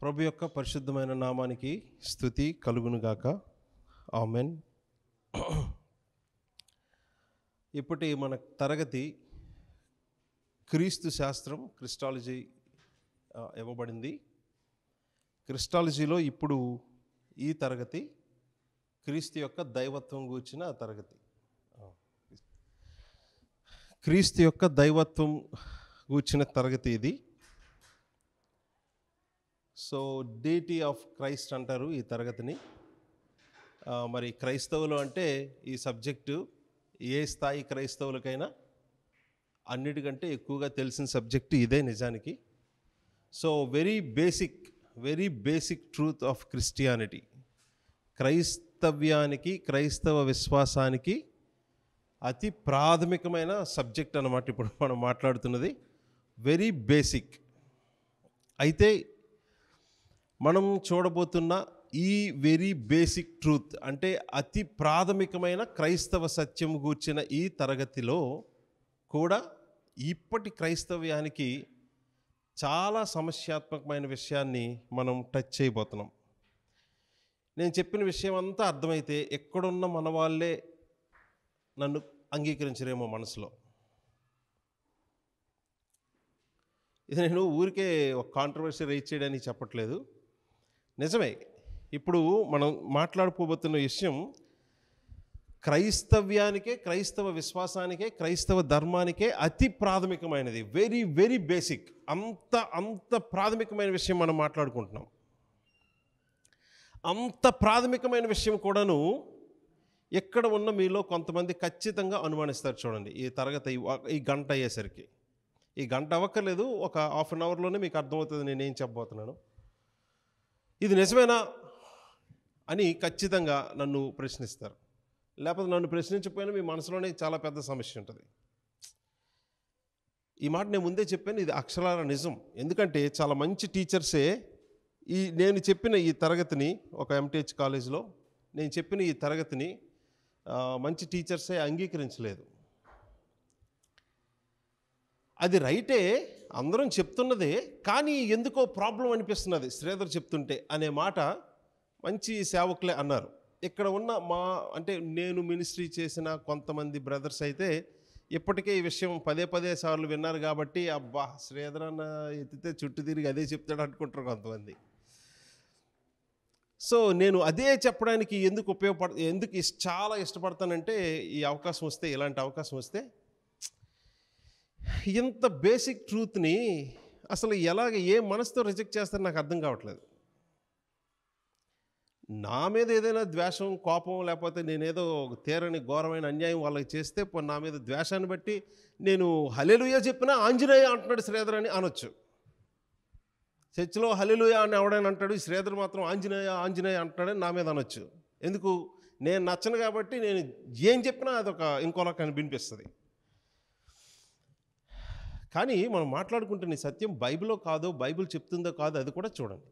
ప్రభు యొక్క పరిశుద్ధమైన నామానికి స్థుతి కలుగునుగాక ఆమెన్ ఇప్పటి మన తరగతి క్రీస్తు శాస్త్రం క్రిస్టాలజీ ఇవ్వబడింది క్రిస్టాలజీలో ఇప్పుడు ఈ తరగతి క్రీస్తు యొక్క దైవత్వం కూర్చిన తరగతి క్రీస్తు యొక్క దైవత్వం కూర్చిన తరగతి ఇది సో డేటీ ఆఫ్ క్రైస్ట్ అంటారు ఈ తరగతిని మరి క్రైస్తవులు అంటే ఈ సబ్జెక్టు ఏ స్థాయి క్రైస్తవులకైనా అన్నిటికంటే ఎక్కువగా తెలిసిన సబ్జెక్టు ఇదే నిజానికి so very basic very basic truth of Christianity క్రైస్తవ్యానికి క్రైస్తవ విశ్వాసానికి అతి ప్రాథమికమైన సబ్జెక్ట్ అన్నమాట ఇప్పుడు మనం మాట్లాడుతున్నది వెరీ బేసిక్ అయితే మనం చూడబోతున్న ఈ వెరీ బేసిక్ ట్రూత్ అంటే అతి ప్రాథమికమైన క్రైస్తవ సత్యం గూర్చిన ఈ తరగతిలో కూడా ఇప్పటి క్రైస్తవ్యానికి చాలా సమస్యాత్మకమైన విషయాన్ని మనం టచ్ చేయబోతున్నాం నేను చెప్పిన విషయం అంతా అర్థమైతే ఎక్కడున్న మన వాళ్ళే నన్ను అంగీకరించరేమో మనసులో ఇది నేను ఊరికే ఒక కాంట్రవర్సీ రైజ్ చేయడానికి చెప్పట్లేదు నిజమే ఇప్పుడు మనం మాట్లాడుకోబోతున్న విషయం క్రైస్తవ్యానికే క్రైస్తవ విశ్వాసానికే క్రైస్తవ ధర్మానికే అతి ప్రాథమికమైనది వెరీ వెరీ బేసిక్ అంత అంత ప్రాథమికమైన విషయం మనం మాట్లాడుకుంటున్నాం అంత ప్రాథమికమైన విషయం కూడాను ఎక్కడ ఉన్న మీలో కొంతమంది ఖచ్చితంగా అనుమానిస్తారు చూడండి ఈ తరగతి ఈ గంట అయ్యేసరికి ఈ గంట అవ్వక్కర్లేదు ఒక హాఫ్ అన్ అవర్లోనే మీకు అర్థమవుతుంది నేనేం చెప్పబోతున్నాను ఇది నిజమేనా అని ఖచ్చితంగా నన్ను ప్రశ్నిస్తారు లేకపోతే నన్ను ప్రశ్నించకపోయినా మీ మనసులోనే చాలా పెద్ద సమస్య ఉంటుంది ఈ మాట నేను ముందే చెప్పాను ఇది అక్షరాల నిజం ఎందుకంటే చాలా మంచి టీచర్సే ఈ నేను చెప్పిన ఈ తరగతిని ఒక ఎంటీహెచ్ కాలేజ్లో నేను చెప్పిన ఈ తరగతిని మంచి టీచర్సే అంగీకరించలేదు అది రైటే అందరం చెప్తున్నదే కానీ ఎందుకో ప్రాబ్లం అనిపిస్తున్నది శ్రీధర్ చెప్తుంటే అనే మాట మంచి సేవకులే అన్నారు ఇక్కడ ఉన్న మా అంటే నేను మినిస్ట్రీ చేసిన కొంతమంది బ్రదర్స్ అయితే ఇప్పటికే ఈ విషయం పదే పదే సార్లు విన్నారు కాబట్టి అబ్బా శ్రీధర్ అన్న ఎత్తితే చుట్టు తిరిగి అదే చెప్తాడు అనుకుంటారు కొంతమంది సో నేను అదే చెప్పడానికి ఎందుకు ఉపయోగపడ ఎందుకు చాలా ఇష్టపడతానంటే ఈ అవకాశం వస్తే ఇలాంటి అవకాశం వస్తే ఇంత బేసిక్ ట్రూత్ని అసలు ఎలాగ ఏ మనసుతో రిజెక్ట్ చేస్తారు నాకు అర్థం కావట్లేదు నా మీద ఏదైనా ద్వేషం కోపం లేకపోతే నేనేదో తీరని ఘోరమైన అన్యాయం వాళ్ళకి చేస్తే నా మీద ద్వేషాన్ని బట్టి నేను హలెలుయ చెప్పినా ఆంజనేయ అంటున్నాడు శ్రీధర్ అని అనొచ్చు చర్చిలో హలెలుయ అని ఎవడైనా అంటాడు శ్రీధర్ మాత్రం ఆంజనేయ ఆంజనేయ అంటున్నాడని నా మీద అనొచ్చు ఎందుకు నేను నచ్చను కాబట్టి నేను ఏం చెప్పినా అదొక ఇంకోలా కనిపింపిస్తుంది కానీ మనం మాట్లాడుకుంటున్న సత్యం బైబిలో కాదో బైబిల్ చెప్తుందో కాదో అది కూడా చూడండి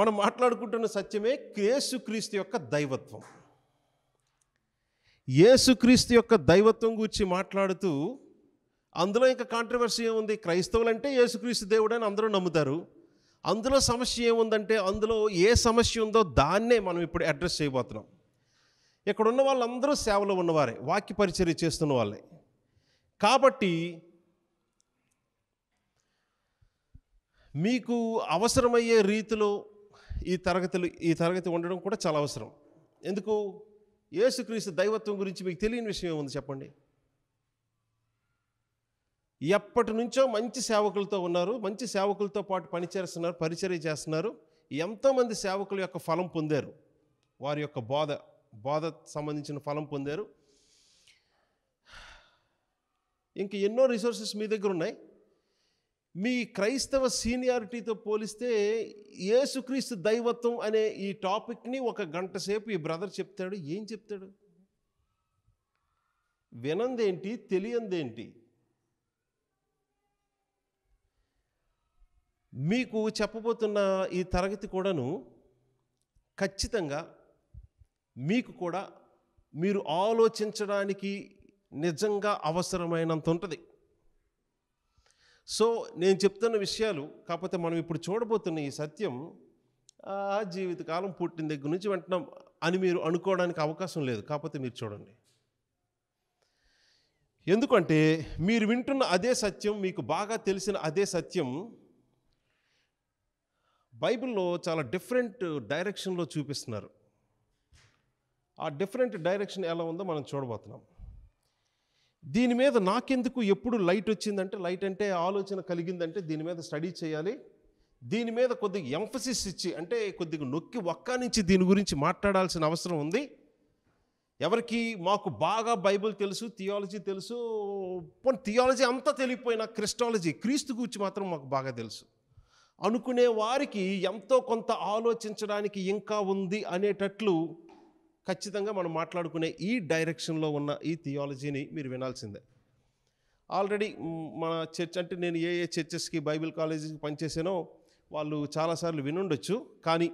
మనం మాట్లాడుకుంటున్న సత్యమే యేసుక్రీస్తు యొక్క దైవత్వం యేసుక్రీస్తు యొక్క దైవత్వం గురించి మాట్లాడుతూ అందులో ఇంకా కాంట్రవర్సీ ఏముంది క్రైస్తవులంటే యేసుక్రీస్తు దేవుడని అందరూ నమ్ముతారు అందులో సమస్య ఏముందంటే అందులో ఏ సమస్య ఉందో దాన్నే మనం ఇప్పుడు అడ్రస్ చేయబోతున్నాం ఇక్కడ ఉన్న వాళ్ళందరూ సేవలో ఉన్నవారే వాక్య పరిచర్య చేస్తున్న వాళ్ళే కాబట్టి మీకు అవసరమయ్యే రీతిలో ఈ తరగతులు ఈ తరగతి ఉండడం కూడా చాలా అవసరం ఎందుకు ఏసుక్రీస్తు దైవత్వం గురించి మీకు తెలియని విషయం ఏముంది చెప్పండి ఎప్పటి నుంచో మంచి సేవకులతో ఉన్నారు మంచి సేవకులతో పాటు పనిచేస్తున్నారు పరిచర్య చేస్తున్నారు ఎంతోమంది సేవకుల యొక్క ఫలం పొందారు వారి యొక్క బోధ బోధ సంబంధించిన ఫలం పొందారు ఇంక ఎన్నో రిసోర్సెస్ మీ దగ్గర ఉన్నాయి మీ క్రైస్తవ సీనియారిటీతో పోలిస్తే ఏసుక్రీస్తు దైవత్వం అనే ఈ టాపిక్ని ఒక గంట సేపు ఈ బ్రదర్ చెప్తాడు ఏం చెప్తాడు వినందేంటి తెలియందేంటి మీకు చెప్పబోతున్న ఈ తరగతి కూడాను ఖచ్చితంగా మీకు కూడా మీరు ఆలోచించడానికి నిజంగా అవసరమైనంత ఉంటుంది సో నేను చెప్తున్న విషయాలు కాకపోతే మనం ఇప్పుడు చూడబోతున్న ఈ సత్యం జీవితకాలం పుట్టిన దగ్గర నుంచి వెంటనే అని మీరు అనుకోవడానికి అవకాశం లేదు కాకపోతే మీరు చూడండి ఎందుకంటే మీరు వింటున్న అదే సత్యం మీకు బాగా తెలిసిన అదే సత్యం బైబిల్లో చాలా డిఫరెంట్ డైరెక్షన్లో చూపిస్తున్నారు ఆ డిఫరెంట్ డైరెక్షన్ ఎలా ఉందో మనం చూడబోతున్నాం దీని మీద నాకెందుకు ఎప్పుడు లైట్ వచ్చిందంటే లైట్ అంటే ఆలోచన కలిగిందంటే దీని మీద స్టడీ చేయాలి దీని మీద కొద్దిగా ఎంఫసిస్ ఇచ్చి అంటే కొద్దిగా నొక్కి ఒక్క నుంచి దీని గురించి మాట్లాడాల్సిన అవసరం ఉంది ఎవరికి మాకు బాగా బైబిల్ తెలుసు థియాలజీ తెలుసు పోనీ థియాలజీ అంతా తెలియపోయినా క్రిస్టాలజీ క్రీస్తు గురించి మాత్రం మాకు బాగా తెలుసు అనుకునే వారికి ఎంతో కొంత ఆలోచించడానికి ఇంకా ఉంది అనేటట్లు ఖచ్చితంగా మనం మాట్లాడుకునే ఈ డైరెక్షన్లో ఉన్న ఈ థియాలజీని మీరు వినాల్సిందే ఆల్రెడీ మన చర్చ్ అంటే నేను ఏ ఏ చర్చెస్కి బైబిల్ కాలేజీకి పనిచేసానో వాళ్ళు చాలాసార్లు వినుండొచ్చు కానీ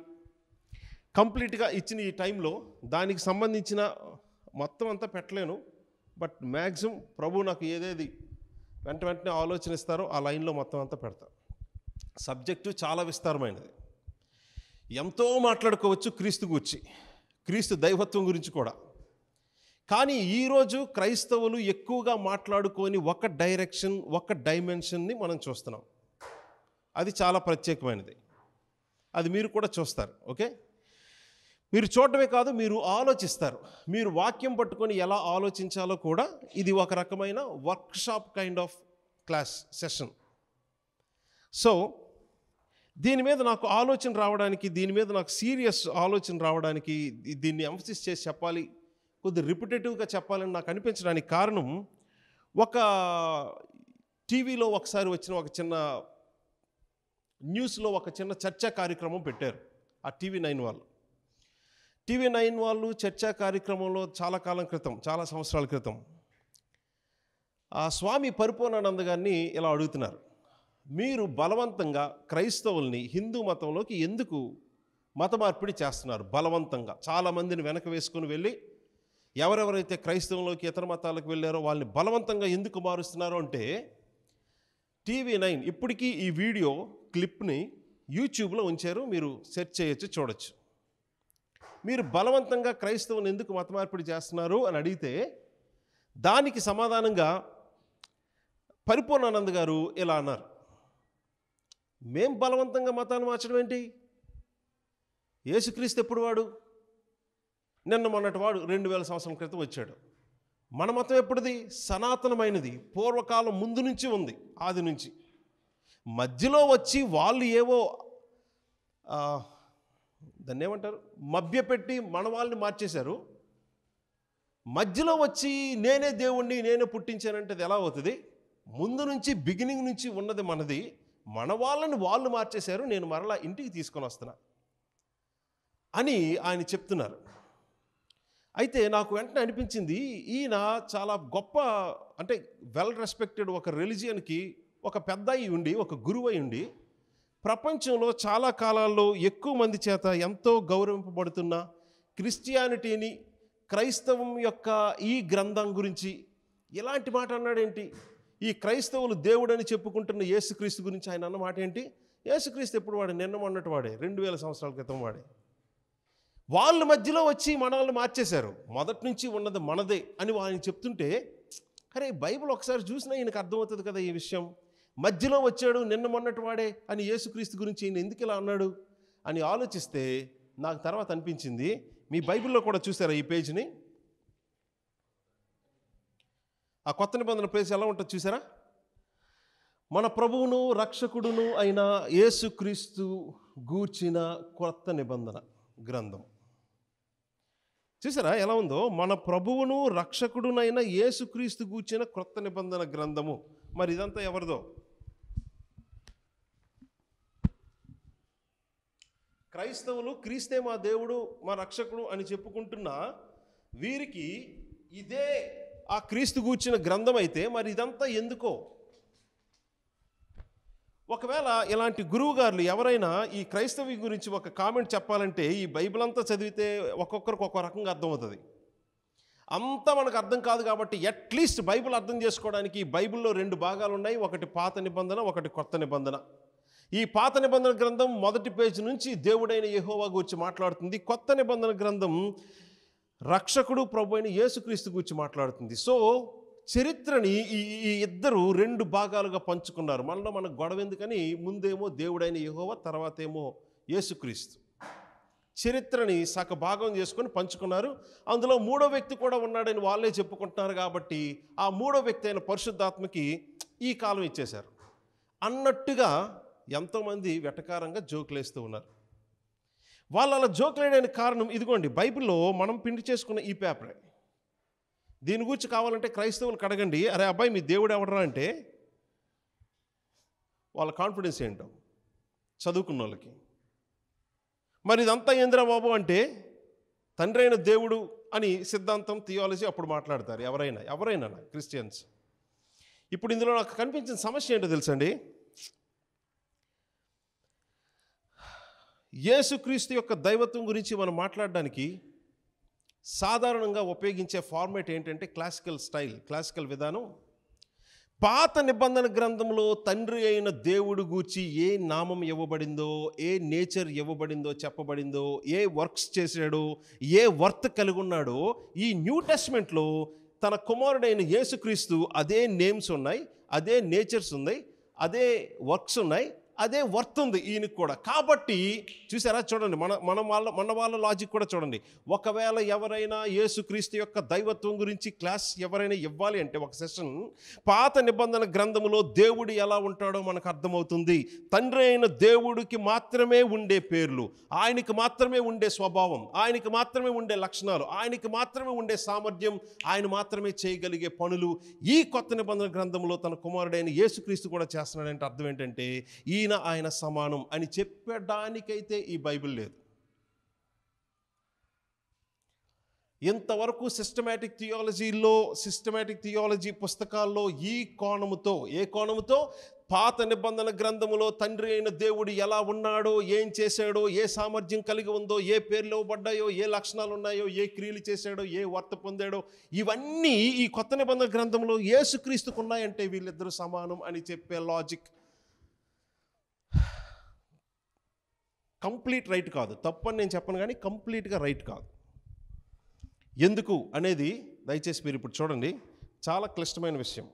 కంప్లీట్గా ఇచ్చిన ఈ టైంలో దానికి సంబంధించిన మొత్తం అంతా పెట్టలేను బట్ మ్యాక్సిమం ప్రభు నాకు ఏదేది వెంట వెంటనే ఆలోచన ఇస్తారో ఆ లైన్లో మొత్తం అంతా పెడతా సబ్జెక్టు చాలా విస్తారమైనది ఎంతో మాట్లాడుకోవచ్చు క్రీస్తు గూర్చి క్రీస్తు దైవత్వం గురించి కూడా కానీ ఈరోజు క్రైస్తవులు ఎక్కువగా మాట్లాడుకొని ఒక డైరెక్షన్ ఒక డైమెన్షన్ని మనం చూస్తున్నాం అది చాలా ప్రత్యేకమైనది అది మీరు కూడా చూస్తారు ఓకే మీరు చూడటమే కాదు మీరు ఆలోచిస్తారు మీరు వాక్యం పట్టుకొని ఎలా ఆలోచించాలో కూడా ఇది ఒక రకమైన workshop kind of class session so దీని మీద నాకు ఆలోచన రావడానికి దీని మీద నాకు సీరియస్ ఆలోచన రావడానికి దీన్ని ఎంఫసిస్ చేసి చెప్పాలి కొద్ది రిపిటేటివ్గా చెప్పాలని నాకు అనిపించడానికి కారణం ఒక టీవీలో ఒకసారి వచ్చిన ఒక చిన్న న్యూస్లో ఒక చిన్న చర్చా కార్యక్రమం పెట్టారు ఆ టీవీ నైన్ వాళ్ళు టీవీ నైన్ వాళ్ళు చర్చా కార్యక్రమంలో చాలా కాలం క్రితం చాలా సంవత్సరాల క్రితం ఆ స్వామి పరిపూర్ణానంద గారిని ఇలా అడుగుతున్నారు మీరు బలవంతంగా క్రైస్తవుల్ని హిందూ మతంలోకి ఎందుకు మత మార్పిడి చేస్తున్నారు బలవంతంగా చాలామందిని వెనక వేసుకుని వెళ్ళి ఎవరెవరైతే క్రైస్తవంలోకి ఇతర మతాలకు వెళ్ళారో వాళ్ళని బలవంతంగా ఎందుకు మారుస్తున్నారో అంటే టీవీ నైన్ ఇప్పటికీ ఈ వీడియో క్లిప్ని యూట్యూబ్లో ఉంచారు మీరు సెర్చ్ చేయొచ్చు చూడొచ్చు మీరు బలవంతంగా క్రైస్తవుని ఎందుకు మత మార్పిడి చేస్తున్నారు అని అడిగితే దానికి సమాధానంగా పరిపూర్ణానంద్ గారు ఇలా అన్నారు మేం బలవంతంగా మతాన్ని మార్చడం ఏంటి యేసుక్రీస్తు ఎప్పుడు వాడు నిన్న మొన్నటి వాడు రెండు వేల సంవత్సరాల క్రితం వచ్చాడు మన మతం ఎప్పుడుది సనాతనమైనది పూర్వకాలం ముందు నుంచి ఉంది ఆది నుంచి మధ్యలో వచ్చి వాళ్ళు ఏవో దాన్ని ఏమంటారు మభ్యపెట్టి మన వాళ్ళని మార్చేశారు మధ్యలో వచ్చి నేనే దేవుణ్ణి నేనే పుట్టించానంటే అది ఎలా అవుతుంది ముందు నుంచి బిగినింగ్ నుంచి ఉన్నది మనది మన వాళ్ళని వాళ్ళు మార్చేశారు నేను మరలా ఇంటికి తీసుకొని వస్తున్నా అని ఆయన చెప్తున్నారు అయితే నాకు వెంటనే అనిపించింది ఈయన చాలా గొప్ప అంటే వెల్ రెస్పెక్టెడ్ ఒక రిలీజియన్కి ఒక పెద్ద ఉండి ఒక గురువు ఉండి ప్రపంచంలో చాలా కాలాల్లో ఎక్కువ మంది చేత ఎంతో గౌరవింపబడుతున్న క్రిస్టియానిటీని క్రైస్తవం యొక్క ఈ గ్రంథం గురించి ఇలాంటి మాట అన్నాడేంటి ఈ క్రైస్తవులు దేవుడని చెప్పుకుంటున్న యేసుక్రీస్తు గురించి ఆయన అన్నమాట ఏంటి యేసుక్రీస్తు ఎప్పుడు వాడే నిన్న మొన్నటి వాడే రెండు వేల సంవత్సరాల క్రితం వాడే వాళ్ళ మధ్యలో వచ్చి మనల్ని మార్చేశారు మొదటి నుంచి ఉన్నది మనదే అని ఆయన చెప్తుంటే అరే బైబిల్ ఒకసారి చూసినా ఈయనకు అర్థమవుతుంది కదా ఈ విషయం మధ్యలో వచ్చాడు నిన్న మొన్నటి వాడే అని యేసుక్రీస్తు గురించి ఈయన ఎందుకు ఇలా అన్నాడు అని ఆలోచిస్తే నాకు తర్వాత అనిపించింది మీ బైబిల్లో కూడా చూసారా ఈ పేజ్ని ఆ కొత్త నిబంధన ప్లేస్ ఎలా ఉంటుంది చూసారా మన ప్రభువును రక్షకుడును అయిన యేసుక్రీస్తు గూర్చిన కొత్త నిబంధన గ్రంథం చూసారా ఎలా ఉందో మన ప్రభువును రక్షకుడునైన యేసుక్రీస్తు గూర్చిన కొత్త నిబంధన గ్రంథము మరి ఇదంతా ఎవరిదో క్రైస్తవులు క్రీస్తే మా దేవుడు మా రక్షకుడు అని చెప్పుకుంటున్న వీరికి ఇదే ఆ క్రీస్తు గూర్చిన గ్రంథం అయితే మరి ఇదంతా ఎందుకో ఒకవేళ ఇలాంటి గురువుగారులు ఎవరైనా ఈ క్రైస్తవి గురించి ఒక కామెంట్ చెప్పాలంటే ఈ బైబిల్ అంతా చదివితే ఒక్కొక్కరికి ఒక్కో రకంగా అర్థమవుతుంది అంతా మనకు అర్థం కాదు కాబట్టి అట్లీస్ట్ బైబిల్ అర్థం చేసుకోవడానికి బైబిల్లో రెండు భాగాలు ఉన్నాయి ఒకటి పాత నిబంధన ఒకటి కొత్త నిబంధన ఈ పాత నిబంధన గ్రంథం మొదటి పేజీ నుంచి దేవుడైన యహోవా గురించి మాట్లాడుతుంది కొత్త నిబంధన గ్రంథం రక్షకుడు ప్రభు అయిన యేసుక్రీస్తు గురించి మాట్లాడుతుంది సో చరిత్రని ఈ ఇద్దరు రెండు భాగాలుగా పంచుకున్నారు మనలో మనకు గొడవ ఎందుకని ముందేమో దేవుడైన యహోవ తర్వాత ఏమో యేసుక్రీస్తు చరిత్రని సగ భాగం చేసుకొని పంచుకున్నారు అందులో మూడో వ్యక్తి కూడా ఉన్నాడని వాళ్ళే చెప్పుకుంటున్నారు కాబట్టి ఆ మూడో వ్యక్తి అయిన పరిశుద్ధాత్మకి ఈ కాలం ఇచ్చేశారు అన్నట్టుగా ఎంతోమంది వెటకారంగా జోకులేస్తూ ఉన్నారు వాళ్ళు అలా జోకులేయడానికి కారణం ఇదిగోండి బైబిల్లో మనం పిండి చేసుకున్న ఈ పేపరే దీని గురించి కావాలంటే క్రైస్తవులు కడగండి అరే అబ్బాయి మీ దేవుడు ఎవడరా అంటే వాళ్ళ కాన్ఫిడెన్స్ ఏంటో చదువుకున్న వాళ్ళకి మరి ఇదంతా ఇంద్ర బాబు అంటే తండ్రి అయిన దేవుడు అని సిద్ధాంతం థియాలజీ అప్పుడు మాట్లాడతారు ఎవరైనా ఎవరైనా క్రిస్టియన్స్ ఇప్పుడు ఇందులో నాకు కనిపించిన సమస్య ఏంటో తెలుసండి యేసుక్రీస్తు యొక్క దైవత్వం గురించి మనం మాట్లాడడానికి సాధారణంగా ఉపయోగించే ఫార్మేట్ ఏంటంటే క్లాసికల్ స్టైల్ క్లాసికల్ విధానం పాత నిబంధన గ్రంథంలో తండ్రి అయిన దేవుడు గూర్చి ఏ నామం ఇవ్వబడిందో ఏ నేచర్ ఇవ్వబడిందో చెప్పబడిందో ఏ వర్క్స్ చేశాడో ఏ వర్త్ కలిగి ఉన్నాడో ఈ న్యూ టెస్ట్మెంట్లో తన కుమారుడైన యేసుక్రీస్తు అదే నేమ్స్ ఉన్నాయి అదే నేచర్స్ ఉన్నాయి అదే వర్క్స్ ఉన్నాయి అదే వర్త్ ఉంది ఈయనకి కూడా కాబట్టి చూసారా చూడండి మన మన వాళ్ళ మన వాళ్ళ లాజిక్ కూడా చూడండి ఒకవేళ ఎవరైనా యేసుక్రీస్తు యొక్క దైవత్వం గురించి క్లాస్ ఎవరైనా ఇవ్వాలి అంటే ఒక సెషన్ పాత నిబంధన గ్రంథంలో దేవుడు ఎలా ఉంటాడో మనకు అర్థమవుతుంది తండ్రి అయిన దేవుడికి మాత్రమే ఉండే పేర్లు ఆయనకి మాత్రమే ఉండే స్వభావం ఆయనకి మాత్రమే ఉండే లక్షణాలు ఆయనకి మాత్రమే ఉండే సామర్థ్యం ఆయన మాత్రమే చేయగలిగే పనులు ఈ కొత్త నిబంధన గ్రంథంలో తన కుమారుడైన యేసుక్రీస్తు కూడా చేస్తున్నాడంటే అర్థం ఏంటంటే ఈ ఈయన ఆయన సమానం అని చెప్పడానికైతే ఈ బైబిల్ లేదు ఇంతవరకు సిస్టమేటిక్ థియాలజీలో సిస్టమేటిక్ థియాలజీ పుస్తకాల్లో ఈ కోణముతో ఏ కోణముతో పాత నిబంధన గ్రంథములో తండ్రి అయిన దేవుడు ఎలా ఉన్నాడో ఏం చేశాడో ఏ సామర్థ్యం కలిగి ఉందో ఏ పేర్లు ఇవ్వబడ్డాయో ఏ లక్షణాలు ఉన్నాయో ఏ క్రియలు చేశాడో ఏ వర్త పొందాడో ఇవన్నీ ఈ కొత్త నిబంధన గ్రంథంలో ఏసుక్రీస్తుకున్నాయంటే వీళ్ళిద్దరూ సమానం అని చెప్పే లాజిక్ కంప్లీట్ రైట్ కాదు తప్పు అని నేను చెప్పను కానీ కంప్లీట్గా రైట్ కాదు ఎందుకు అనేది దయచేసి మీరు ఇప్పుడు చూడండి చాలా క్లిష్టమైన విషయం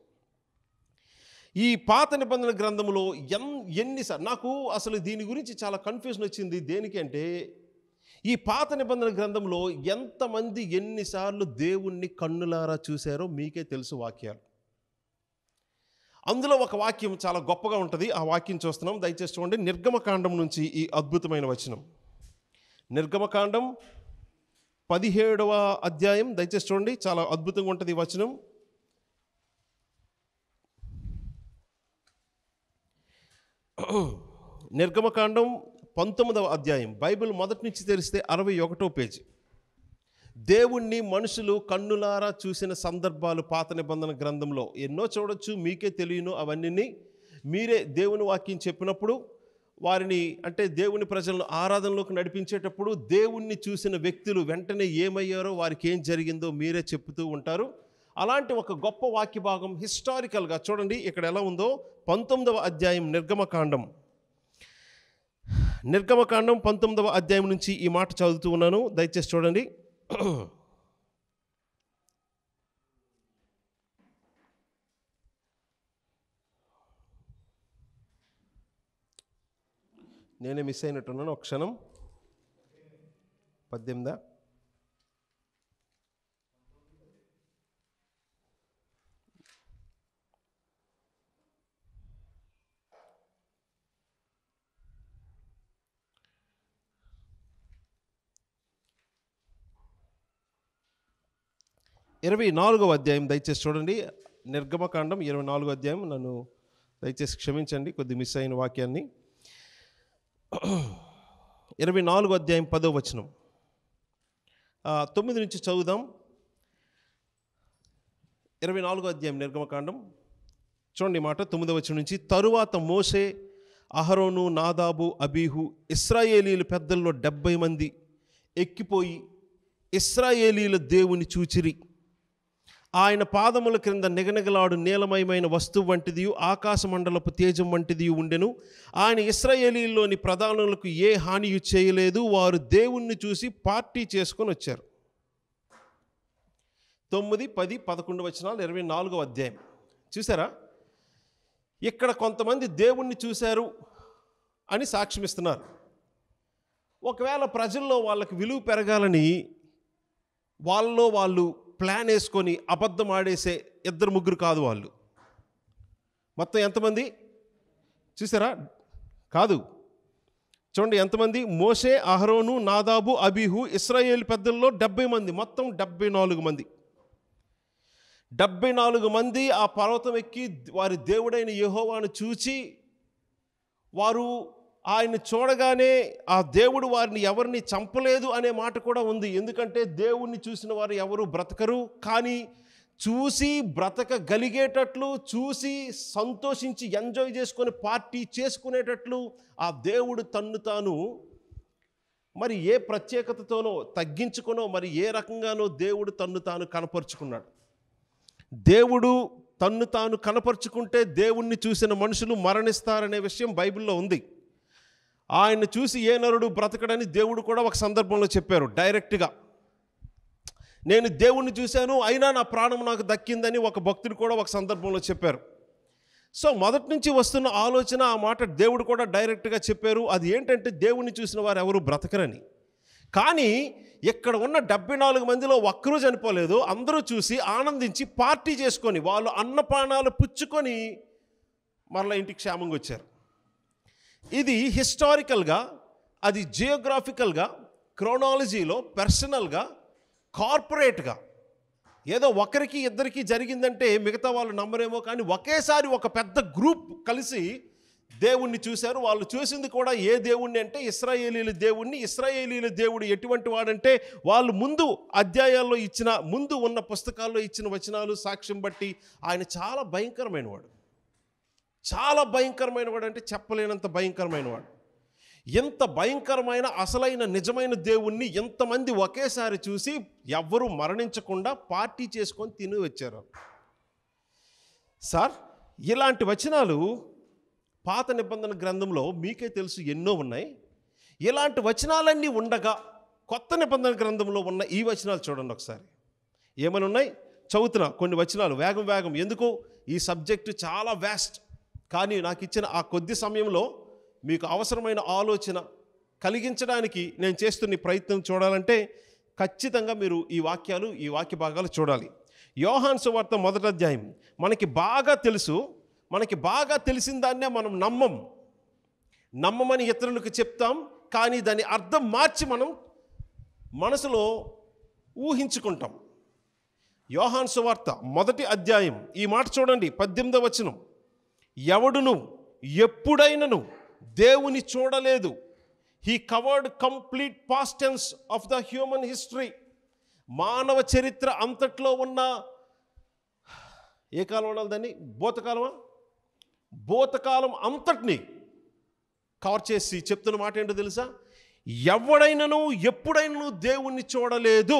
ఈ పాత నిబంధన గ్రంథంలో ఎన్ ఎన్నిసార్లు నాకు అసలు దీని గురించి చాలా కన్ఫ్యూజన్ వచ్చింది దేనికి అంటే ఈ పాత నిబంధన గ్రంథంలో ఎంతమంది ఎన్నిసార్లు దేవుణ్ణి కన్నులారా చూశారో మీకే తెలుసు వాక్యాలు అందులో ఒక వాక్యం చాలా గొప్పగా ఉంటుంది ఆ వాక్యం చూస్తున్నాం దయచేసి చూడండి నిర్గమకాండం నుంచి ఈ అద్భుతమైన వచనం నిర్గమకాండం పదిహేడవ అధ్యాయం దయచేసి చూడండి చాలా అద్భుతంగా ఉంటుంది ఈ వచనం నిర్గమకాండం పంతొమ్మిదవ అధ్యాయం బైబిల్ మొదటి నుంచి తెరిస్తే అరవై ఒకటో పేజీ దేవుణ్ణి మనుషులు కన్నులారా చూసిన సందర్భాలు పాత నిబంధన గ్రంథంలో ఎన్నో చూడొచ్చు మీకే తెలియను అవన్నీ మీరే దేవుని వాక్యం చెప్పినప్పుడు వారిని అంటే దేవుని ప్రజలను ఆరాధనలోకి నడిపించేటప్పుడు దేవుణ్ణి చూసిన వ్యక్తులు వెంటనే ఏమయ్యారో వారికి ఏం జరిగిందో మీరే చెప్తూ ఉంటారు అలాంటి ఒక గొప్ప వాక్య భాగం హిస్టారికల్గా చూడండి ఇక్కడ ఎలా ఉందో పంతొమ్మిదవ అధ్యాయం నిర్గమకాండం నిర్గమకాండం పంతొమ్మిదవ అధ్యాయం నుంచి ఈ మాట చదువుతూ ఉన్నాను దయచేసి చూడండి నేనే మిస్ అయినట్టున్నాను ఒక క్షణం పద్దెనిమిదా ఇరవై నాలుగవ అధ్యాయం దయచేసి చూడండి నిర్గమకాండం ఇరవై నాలుగో అధ్యాయం నన్ను దయచేసి క్షమించండి కొద్ది మిస్ అయిన వాక్యాన్ని ఇరవై నాలుగో అధ్యాయం పదో వచనం తొమ్మిది నుంచి చదువుదాం ఇరవై నాలుగో అధ్యాయం నిర్గమకాండం చూడండి మాట తొమ్మిదో వచనం నుంచి తరువాత మోసే అహరోను నాదాబు అబీహు ఇస్రాయేలీల పెద్దల్లో డెబ్బై మంది ఎక్కిపోయి ఇస్రాయేలీల దేవుని చూచిరి ఆయన పాదముల క్రింద నిగనిగలాడు నీలమయమైన వస్తువు వంటిది ఆకాశమండలపు తేజం వంటిది ఉండెను ఆయన ఇస్రాయేలీలోని ప్రధానులకు ఏ హాని చేయలేదు వారు దేవుణ్ణి చూసి పార్టీ చేసుకొని వచ్చారు తొమ్మిది పది పదకొండు వచనాలు ఇరవై నాలుగో అధ్యాయం చూసారా ఇక్కడ కొంతమంది దేవుణ్ణి చూశారు అని సాక్ష్యమిస్తున్నారు ఒకవేళ ప్రజల్లో వాళ్ళకి విలువ పెరగాలని వాళ్ళలో వాళ్ళు ప్లాన్ వేసుకొని అబద్ధం ఆడేసే ఇద్దరు ముగ్గురు కాదు వాళ్ళు మొత్తం ఎంతమంది చూసారా కాదు చూడండి ఎంతమంది మోషే అహరోను నాదాబు అబీహు ఇస్రాయేల్ పెద్దల్లో డెబ్బై మంది మొత్తం డెబ్బై నాలుగు మంది డెబ్బై నాలుగు మంది ఆ పర్వతం ఎక్కి వారి దేవుడైన యహోవాను చూచి వారు ఆయన చూడగానే ఆ దేవుడు వారిని ఎవరిని చంపలేదు అనే మాట కూడా ఉంది ఎందుకంటే దేవుణ్ణి చూసిన వారు ఎవరు బ్రతకరు కానీ చూసి బ్రతకగలిగేటట్లు చూసి సంతోషించి ఎంజాయ్ చేసుకొని పార్టీ చేసుకునేటట్లు ఆ దేవుడు తన్ను తాను మరి ఏ ప్రత్యేకతతోనో తగ్గించుకునో మరి ఏ రకంగానో దేవుడు తన్ను తాను కనపరుచుకున్నాడు దేవుడు తన్ను తాను కనపరుచుకుంటే దేవుణ్ణి చూసిన మనుషులు మరణిస్తారనే విషయం బైబిల్లో ఉంది ఆయన చూసి ఏ నరుడు బ్రతకడని దేవుడు కూడా ఒక సందర్భంలో చెప్పారు డైరెక్ట్గా నేను దేవుణ్ణి చూశాను అయినా నా ప్రాణం నాకు దక్కిందని ఒక భక్తుడు కూడా ఒక సందర్భంలో చెప్పారు సో మొదటి నుంచి వస్తున్న ఆలోచన ఆ మాట దేవుడు కూడా డైరెక్ట్గా చెప్పారు అది ఏంటంటే దేవుణ్ణి చూసిన వారు ఎవరు బ్రతకరని కానీ ఇక్కడ ఉన్న డెబ్బై నాలుగు మందిలో ఒక్కరూ చనిపోలేదు అందరూ చూసి ఆనందించి పార్టీ చేసుకొని వాళ్ళు అన్నపానాలు పుచ్చుకొని మరలా ఇంటికి క్షేమంగా వచ్చారు ఇది హిస్టారికల్గా అది జియోగ్రాఫికల్గా క్రోనాలజీలో పర్సనల్గా కార్పొరేట్గా ఏదో ఒకరికి ఇద్దరికి జరిగిందంటే మిగతా వాళ్ళు నమ్మరేమో కానీ ఒకేసారి ఒక పెద్ద గ్రూప్ కలిసి దేవుణ్ణి చూశారు వాళ్ళు చూసింది కూడా ఏ దేవుణ్ణి అంటే ఇస్రాయేలీల దేవుణ్ణి ఇస్రాయేలీల దేవుడు ఎటువంటి వాడంటే వాళ్ళు ముందు అధ్యాయాల్లో ఇచ్చిన ముందు ఉన్న పుస్తకాల్లో ఇచ్చిన వచనాలు సాక్ష్యం బట్టి ఆయన చాలా భయంకరమైన వాడు చాలా భయంకరమైన వాడు అంటే చెప్పలేనంత భయంకరమైన వాడు ఎంత భయంకరమైన అసలైన నిజమైన దేవుణ్ణి ఎంతమంది ఒకేసారి చూసి ఎవ్వరూ మరణించకుండా పార్టీ చేసుకొని తిని వచ్చారు సార్ ఇలాంటి వచనాలు పాత నిబంధన గ్రంథంలో మీకే తెలుసు ఎన్నో ఉన్నాయి ఇలాంటి వచనాలన్నీ ఉండగా కొత్త నిబంధన గ్రంథంలో ఉన్న ఈ వచనాలు చూడండి ఒకసారి ఏమైనా ఉన్నాయి చదువుతున్నా కొన్ని వచనాలు వేగం వేగం ఎందుకు ఈ సబ్జెక్టు చాలా వేస్ట్ కానీ నాకు ఇచ్చిన ఆ కొద్ది సమయంలో మీకు అవసరమైన ఆలోచన కలిగించడానికి నేను చేస్తున్న ప్రయత్నం చూడాలంటే ఖచ్చితంగా మీరు ఈ వాక్యాలు ఈ వాక్య భాగాలు చూడాలి యోహాన్ సువార్త మొదటి అధ్యాయం మనకి బాగా తెలుసు మనకి బాగా తెలిసిన దాన్నే మనం నమ్మం నమ్మమని ఇతరులకు చెప్తాం కానీ దాని అర్థం మార్చి మనం మనసులో ఊహించుకుంటాం యోహాన్ వార్త మొదటి అధ్యాయం ఈ మాట చూడండి పద్దెనిమిదవ వచనం ఎవడును ఎప్పుడైనను దేవుని చూడలేదు he covered complete past tense of the human history మానవ చరిత్ర అంతట్లో ఉన్న ఏ కాలం ఉండాలి దాన్ని భూతకాలమా భూతకాలం అంతటిని కవర్ చేసి చెప్తున్న మాట ఏంటో తెలుసా ఎవడైనను ఎప్పుడైనను దేవుణ్ణి చూడలేదు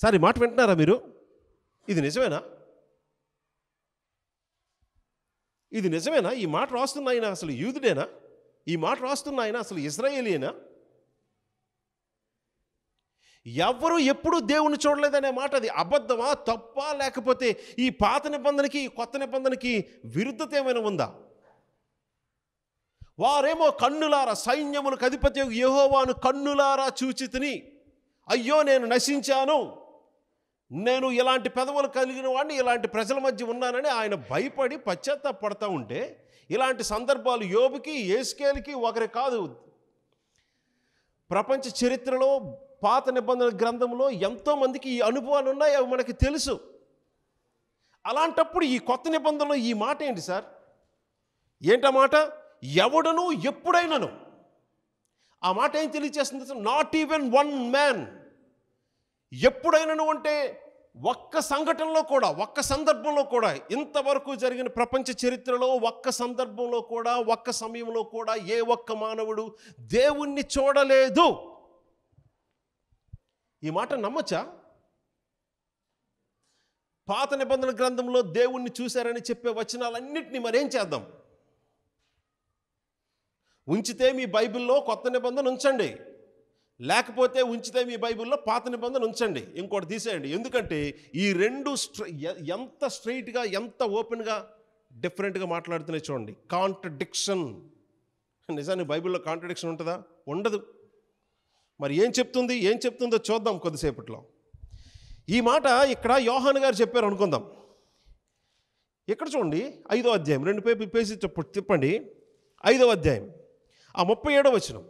సరే మాట వింటున్నారా మీరు ఇది నిజమేనా ఇది నిజమేనా ఈ మాట రాస్తున్న ఆయన అసలు యూదుడేనా ఈ మాట రాస్తున్న ఆయన అసలు ఇజ్రాయేలీనా ఎవరు ఎప్పుడూ దేవుణ్ణి చూడలేదనే మాట అది అబద్ధమా తప్ప లేకపోతే ఈ పాత నిబంధనకి ఈ కొత్త నిబంధనకి విరుద్ధత ఏమైనా ఉందా వారేమో కన్నులారా సైన్యములకు అధిపతి యహోవాను కన్నులారా చూచితిని అయ్యో నేను నశించాను నేను ఇలాంటి పెదవులు కలిగిన వాడిని ఇలాంటి ప్రజల మధ్య ఉన్నానని ఆయన భయపడి పశ్చాత్తాపడతా ఉంటే ఇలాంటి సందర్భాలు యోబుకి ఏసుకేలకి ఒకరి కాదు ప్రపంచ చరిత్రలో పాత నిబంధన గ్రంథంలో ఎంతోమందికి ఈ అనుభవాలు ఉన్నాయి అవి మనకి తెలుసు అలాంటప్పుడు ఈ కొత్త నిబంధనలు ఈ మాట ఏంటి సార్ ఏంటా మాట ఎవడను ఎప్పుడైనాను ఆ మాట ఏం తెలియజేస్తుంది నాట్ ఈవెన్ వన్ మ్యాన్ ఎప్పుడైనా అంటే ఒక్క సంఘటనలో కూడా ఒక్క సందర్భంలో కూడా ఇంతవరకు జరిగిన ప్రపంచ చరిత్రలో ఒక్క సందర్భంలో కూడా ఒక్క సమయంలో కూడా ఏ ఒక్క మానవుడు దేవుణ్ణి చూడలేదు ఈ మాట నమ్మచ్చా పాత నిబంధన గ్రంథంలో దేవుణ్ణి చూశారని చెప్పే వచనాలన్నింటినీ మరేం చేద్దాం ఉంచితే మీ బైబిల్లో కొత్త నిబంధన ఉంచండి లేకపోతే ఉంచితే మీ బైబిల్లో పాత నిబంధన ఉంచండి ఇంకోటి తీసేయండి ఎందుకంటే ఈ రెండు స్ట్రై ఎంత స్ట్రైట్గా ఎంత ఓపెన్గా డిఫరెంట్గా మాట్లాడుతున్నాయి చూడండి కాంట్రడిక్షన్ నిజానికి బైబిల్లో కాంట్రడిక్షన్ ఉంటుందా ఉండదు మరి ఏం చెప్తుంది ఏం చెప్తుందో చూద్దాం కొద్దిసేపట్లో ఈ మాట ఇక్కడ యోహాన్ గారు చెప్పారు అనుకుందాం ఇక్కడ చూడండి ఐదో అధ్యాయం రెండు పేపీ పేసి చెప్పండి ఐదో అధ్యాయం ఆ ముప్పై ఏడో వచ్చినాం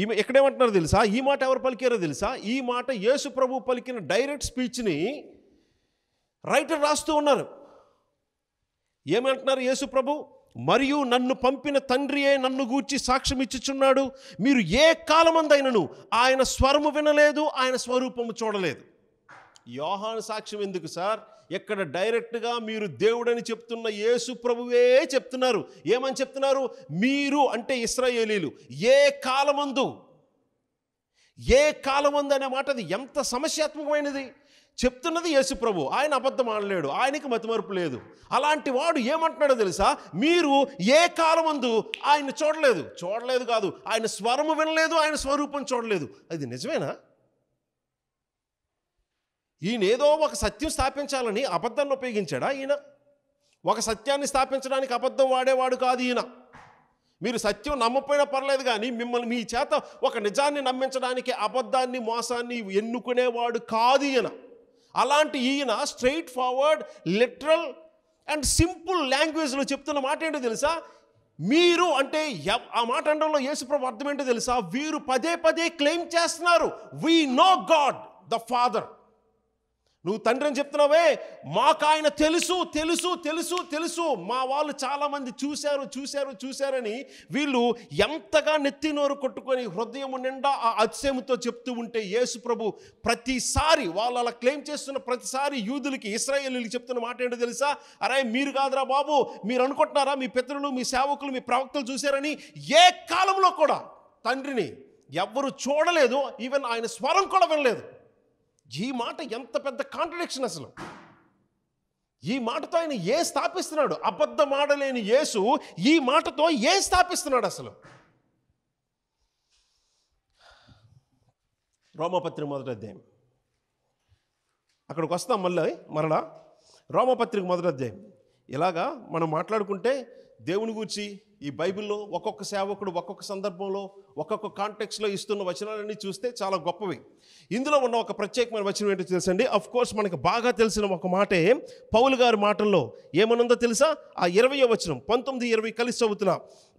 ఈమె ఎక్కడేమంటున్నారో తెలుసా ఈ మాట ఎవరు పలికారో తెలుసా ఈ మాట యేసు ప్రభు పలికిన డైరెక్ట్ స్పీచ్ని రైటర్ రాస్తూ ఉన్నారు ఏమంటున్నారు యేసు ప్రభు మరియు నన్ను పంపిన తండ్రియే నన్ను గూర్చి సాక్ష్యం ఇచ్చుచున్నాడు మీరు ఏ కాలమందైనను ఆయన స్వరము వినలేదు ఆయన స్వరూపము చూడలేదు యోహాను సాక్ష్యం ఎందుకు సార్ ఇక్కడ డైరెక్ట్గా మీరు దేవుడని చెప్తున్న యేసు ప్రభువే చెప్తున్నారు ఏమని చెప్తున్నారు మీరు అంటే ఇస్రాయేలీలు ఏ కాలమందు ఏ కాలమందు అనే మాట అది ఎంత సమస్యాత్మకమైనది చెప్తున్నది యేసు ప్రభు ఆయన అబద్ధం ఆడలేడు ఆయనకి మతిమరుపు లేదు అలాంటి వాడు ఏమంటున్నాడో తెలుసా మీరు ఏ కాలమందు ఆయన చూడలేదు చూడలేదు కాదు ఆయన స్వరము వినలేదు ఆయన స్వరూపం చూడలేదు అది నిజమేనా ఈయన ఏదో ఒక సత్యం స్థాపించాలని అబద్ధాన్ని ఉపయోగించాడా ఈయన ఒక సత్యాన్ని స్థాపించడానికి అబద్ధం వాడేవాడు కాదు ఈయన మీరు సత్యం నమ్మపోయినా పర్లేదు కానీ మిమ్మల్ని మీ చేత ఒక నిజాన్ని నమ్మించడానికి అబద్ధాన్ని మోసాన్ని ఎన్నుకునేవాడు కాదు ఈయన అలాంటి ఈయన straight forward literal and simple లాంగ్వేజ్లో చెప్తున్న మాట ఏంటో తెలుసా మీరు అంటే ఆ మాట అండంలో యేసుప్రభు అర్థం ఏంటో తెలుసా వీరు పదే పదే క్లెయిమ్ చేస్తున్నారు we know God the Father నువ్వు తండ్రి అని చెప్తున్నావే మాకు ఆయన తెలుసు తెలుసు తెలుసు తెలుసు మా వాళ్ళు చాలామంది చూశారు చూశారు చూశారని వీళ్ళు ఎంతగా నెత్తినోరు కొట్టుకొని హృదయం నిండా ఆ అతిశయముతో చెప్తూ ఉంటే యేసు ప్రభు ప్రతిసారి వాళ్ళు అలా క్లెయిమ్ చేస్తున్న ప్రతిసారి యూదులకి ఇస్రాయేలీలకి చెప్తున్న మాట ఏంటో తెలుసా అరే మీరు కాదురా బాబు మీరు అనుకుంటున్నారా మీ పితరులు మీ సేవకులు మీ ప్రవక్తలు చూశారని ఏ కాలంలో కూడా తండ్రిని ఎవ్వరు చూడలేదు ఈవెన్ ఆయన స్వరం కూడా వినలేదు ఈ మాట ఎంత పెద్ద కాంట్రడిక్షన్ అసలు ఈ మాటతో ఆయన ఏ స్థాపిస్తున్నాడు అబద్ధ మాడలేని యేసు ఈ మాటతో ఏ స్థాపిస్తున్నాడు అసలు రోమపత్రిక మొదట అధ్యాయం అక్కడికి వస్తాం మళ్ళీ మరలా రోమపత్రిక మొదట అధ్యాయం ఇలాగా మనం మాట్లాడుకుంటే దేవుని గురించి ఈ బైబిల్లో ఒక్కొక్క సేవకుడు ఒక్కొక్క సందర్భంలో ఒక్కొక్క కాంటెక్స్లో ఇస్తున్న వచనాలన్నీ చూస్తే చాలా గొప్పవి ఇందులో ఉన్న ఒక ప్రత్యేకమైన వచనం ఏంటో తెలుసండి అఫ్ కోర్స్ మనకు బాగా తెలిసిన ఒక మాటే పౌలు గారి మాటల్లో ఏమనుందో తెలుసా ఆ ఇరవై వచనం పంతొమ్మిది ఇరవై కలిసి చదువుతున్నా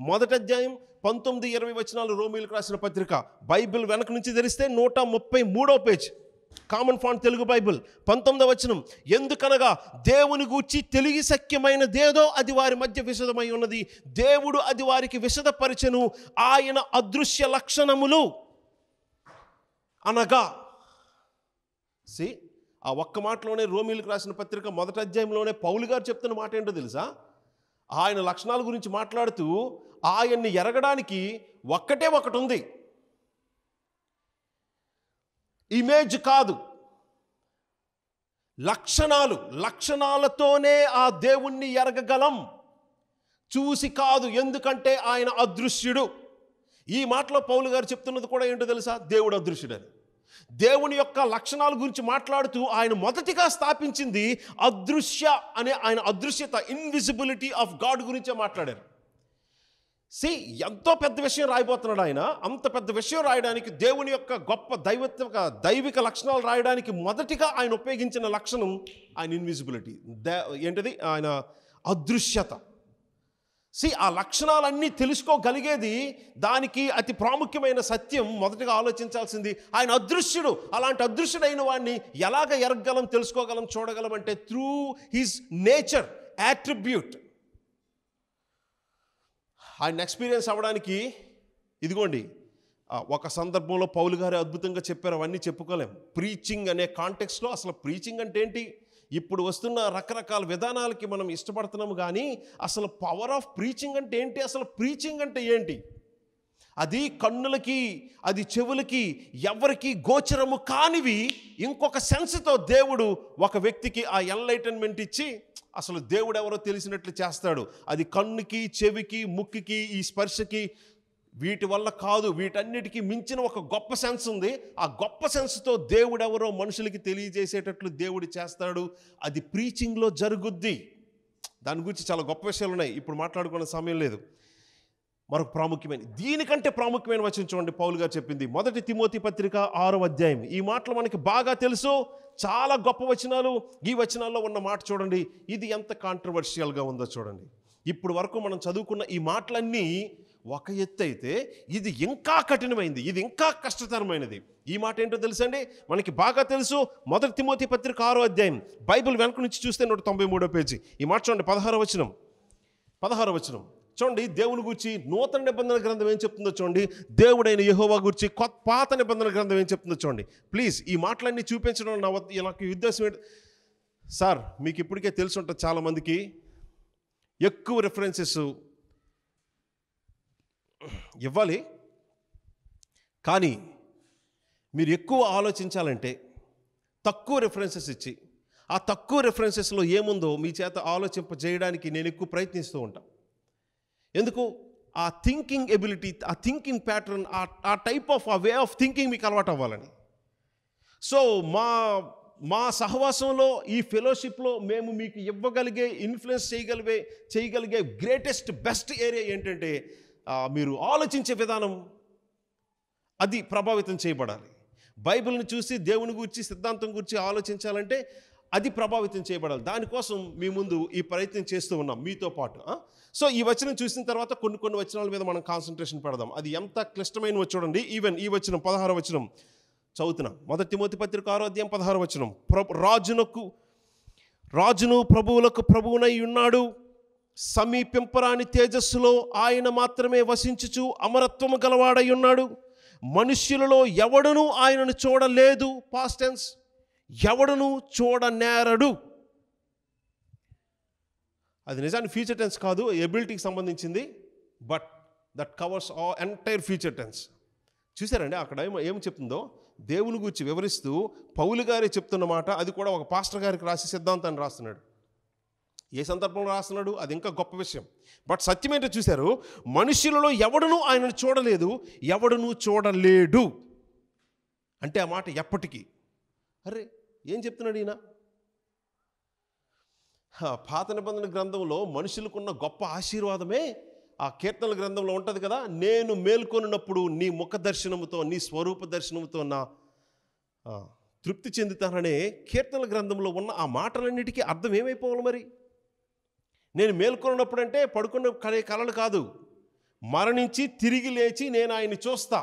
మొదటి అధ్యాయం పంతొమ్మిది ఇరవై వచనాలు రోమిలకు రాసిన పత్రిక బైబిల్ వెనక నుంచి తెలిస్తే నూట ముప్పై మూడో page common font Telugu Bible పంతొమ్మిదవ వచనం ఎందుకనగా దేవుని గూర్చి తెలివి సఖ్యమైనదేదో అది వారి మధ్య విషదమై ఉన్నది దేవుడు అది వారికి విశదపరిచెను ఆయన అదృశ్య లక్షణములు అనగా సి ఆ ఒక్క మాటలోనే రోమిలకు రాసిన పత్రిక మొదటి అధ్యాయంలోనే పౌలు గారు చెప్తున్న మాట ఏంటో తెలుసా ఆయన లక్షణాల గురించి మాట్లాడుతూ ఆయన్ని ఎరగడానికి ఒక్కటే ఒకటి ఉంది ఇమేజ్ కాదు లక్షణాలు లక్షణాలతోనే ఆ దేవుణ్ణి ఎరగగలం చూసి కాదు ఎందుకంటే ఆయన అదృశ్యుడు ఈ మాటలో పౌలు గారు చెప్తున్నది కూడా ఏంటో తెలుసా దేవుడు అదృశ్యుడని దేవుని యొక్క లక్షణాల గురించి మాట్లాడుతూ ఆయన మొదటిగా స్థాపించింది అదృశ్య అనే ఆయన అదృశ్యత ఇన్విజిబిలిటీ ఆఫ్ గాడ్ గురించే మాట్లాడారు సి ఎంతో పెద్ద విషయం రాయబోతున్నాడు ఆయన అంత పెద్ద విషయం రాయడానికి దేవుని యొక్క గొప్ప దైవత్వ దైవిక లక్షణాలు రాయడానికి మొదటిగా ఆయన ఉపయోగించిన లక్షణం ఆయన ఇన్విజిబిలిటీ దే ఏంటిది ఆయన అదృశ్యత సి ఆ లక్షణాలన్నీ తెలుసుకోగలిగేది దానికి అతి ప్రాముఖ్యమైన సత్యం మొదటిగా ఆలోచించాల్సింది ఆయన అదృశ్యుడు అలాంటి అదృశ్యుడైన వాడిని ఎలాగ ఎరగలం తెలుసుకోగలం చూడగలం అంటే త్రూ హిజ్ నేచర్ యాట్రిబ్యూట్ ఆయన ఎక్స్పీరియన్స్ అవ్వడానికి ఇదిగోండి ఒక సందర్భంలో పౌలు గారు అద్భుతంగా చెప్పారు అవన్నీ చెప్పుకోలేము ప్రీచింగ్ అనే కాంటెక్స్లో అసలు ప్రీచింగ్ అంటే ఏంటి ఇప్పుడు వస్తున్న రకరకాల విధానాలకి మనం ఇష్టపడుతున్నాము కానీ అసలు పవర్ ఆఫ్ ప్రీచింగ్ అంటే ఏంటి అసలు ప్రీచింగ్ అంటే ఏంటి అది కన్నులకి అది చెవులకి ఎవరికి గోచరము కానివి ఇంకొక సెన్స్తో దేవుడు ఒక వ్యక్తికి ఆ ఎన్లైటన్మెంట్ ఇచ్చి అసలు దేవుడు ఎవరో తెలిసినట్లు చేస్తాడు అది కన్నుకి చెవికి ముక్కికి ఈ స్పర్శకి వీటి వల్ల కాదు వీటన్నిటికీ మించిన ఒక గొప్ప సెన్స్ ఉంది ఆ గొప్ప సెన్స్తో దేవుడెవరో మనుషులకి తెలియజేసేటట్లు దేవుడు చేస్తాడు అది ప్రీచింగ్లో జరుగుద్ది దాని గురించి చాలా గొప్ప విషయాలు ఉన్నాయి ఇప్పుడు మాట్లాడుకునే సమయం లేదు మరొక ప్రాముఖ్యమైన దీనికంటే ప్రాముఖ్యమైన వచ్చిన చూడండి పౌలు గారు చెప్పింది మొదటి తిమోతి పత్రిక ఆరో అధ్యాయం ఈ మాటలు మనకి బాగా తెలుసు చాలా గొప్ప వచనాలు ఈ వచనాల్లో ఉన్న మాట చూడండి ఇది ఎంత కాంట్రవర్షియల్గా ఉందో చూడండి ఇప్పుడు వరకు మనం చదువుకున్న ఈ మాటలన్నీ ఒక ఎత్తు అయితే ఇది ఇంకా కఠినమైంది ఇది ఇంకా కష్టతరమైనది ఈ మాట ఏంటో తెలుసండి మనకి బాగా తెలుసు మొదటి తిమోతి పత్రిక ఆరో అధ్యాయం బైబిల్ వెనక నుంచి చూస్తే నూట తొంభై మూడో పేజీ ఈ మాట చూడండి పదహారో వచనం పదహారో వచనం చూడండి దేవుని గురించి నూతన నిబంధన గ్రంథం ఏం చెప్తుందో చూడండి దేవుడైన యహోవా గురించి కొత్త పాత నిబంధన గ్రంథం ఏం చెప్తుందో చూడండి ప్లీజ్ ఈ మాటలన్నీ చూపించడం నా వద్ద నాకు ఉద్దేశం ఏంటి సార్ మీకు ఇప్పటికే తెలిసి ఉంటుంది చాలామందికి ఎక్కువ రెఫరెన్సెస్ ఇవ్వాలి కానీ మీరు ఎక్కువ ఆలోచించాలంటే తక్కువ రెఫరెన్సెస్ ఇచ్చి ఆ తక్కువ రెఫరెన్సెస్లో ఏముందో మీ చేత ఆలోచింపజేయడానికి నేను ఎక్కువ ప్రయత్నిస్తూ ఉంటాను ఎందుకు ఆ థింకింగ్ ఎబిలిటీ ఆ థింకింగ్ ప్యాటర్న్ ఆ type of uh way of thinking మీకు అలవాటు అవ్వాలని సో మా మా సహవాసంలో ఈ ఫెలోషిప్లో మేము మీకు ఇవ్వగలిగే ఇన్ఫ్లుయెన్స్ చేయగలిగే చేయగలిగే గ్రేటెస్ట్ బెస్ట్ ఏరియా ఏంటంటే మీరు ఆలోచించే విధానం అది ప్రభావితం చేయబడాలి బైబిల్ని చూసి దేవుని గురించి సిద్ధాంతం గురించి ఆలోచించాలంటే అది ప్రభావితం చేయబడాలి దానికోసం మీ ముందు ఈ ప్రయత్నం చేస్తూ ఉన్నాం మీతో పాటు సో ఈ వచనం చూసిన తర్వాత కొన్ని కొన్ని వచనాల మీద మనం కాన్సన్ట్రేషన్ పెడదాం అది ఎంత క్లిష్టమైనవి చూడండి ఈవెన్ ఈ వచనం పదహారు వచనం చదువుతున్నాం మొదటి మోతి పత్రిక ఆరోగ్యం పదహారు వచనం రాజునకు రాజును ప్రభువులకు ప్రభువునై ఉన్నాడు సమీపింపరాని తేజస్సులో ఆయన మాత్రమే వసించుచు అమరత్వము గలవాడై ఉన్నాడు మనుష్యులలో ఎవడనూ ఆయనను చూడలేదు పాస్టెన్స్ ఎవడను చూడనేరడు అది నిజాన్ని ఫ్యూచర్ టెన్స్ కాదు ఎబిలిటీకి సంబంధించింది but that covers uh entire future tense చూసారండి అక్కడ ఏమో ఏం చెప్తుందో దేవుని గురించి వివరిస్తూ పౌలు గారే చెప్తున్న మాట అది కూడా ఒక పాస్టర్ గారికి రాసి సిద్ధాంతాన్ని రాస్తున్నాడు ఏ సందర్భంలో రాస్తున్నాడు అది ఇంకా గొప్ప విషయం బట్ సత్యం ఏంటో చూశారు మనుషులలో ఎవడను ఆయనను చూడలేదు ఎవడను చూడలేడు అంటే ఆ మాట ఎప్పటికీ అరే ఏం చెప్తున్నాడు ఈయన పాత నిబంధన గ్రంథంలో మనుషులకున్న గొప్ప ఆశీర్వాదమే ఆ కీర్తనల గ్రంథంలో ఉంటుంది కదా నేను మేల్కొనినప్పుడు నీ ముఖ దర్శనముతో నీ స్వరూప దర్శనముతో నా తృప్తి చెందుతాననే కీర్తనల గ్రంథంలో ఉన్న ఆ మాటలన్నిటికీ అర్థం ఏమైపోవాలి మరి నేను మేల్కొన్నప్పుడంటే పడుకున్న కలలు కాదు మరణించి తిరిగి లేచి నేను ఆయన్ని చూస్తా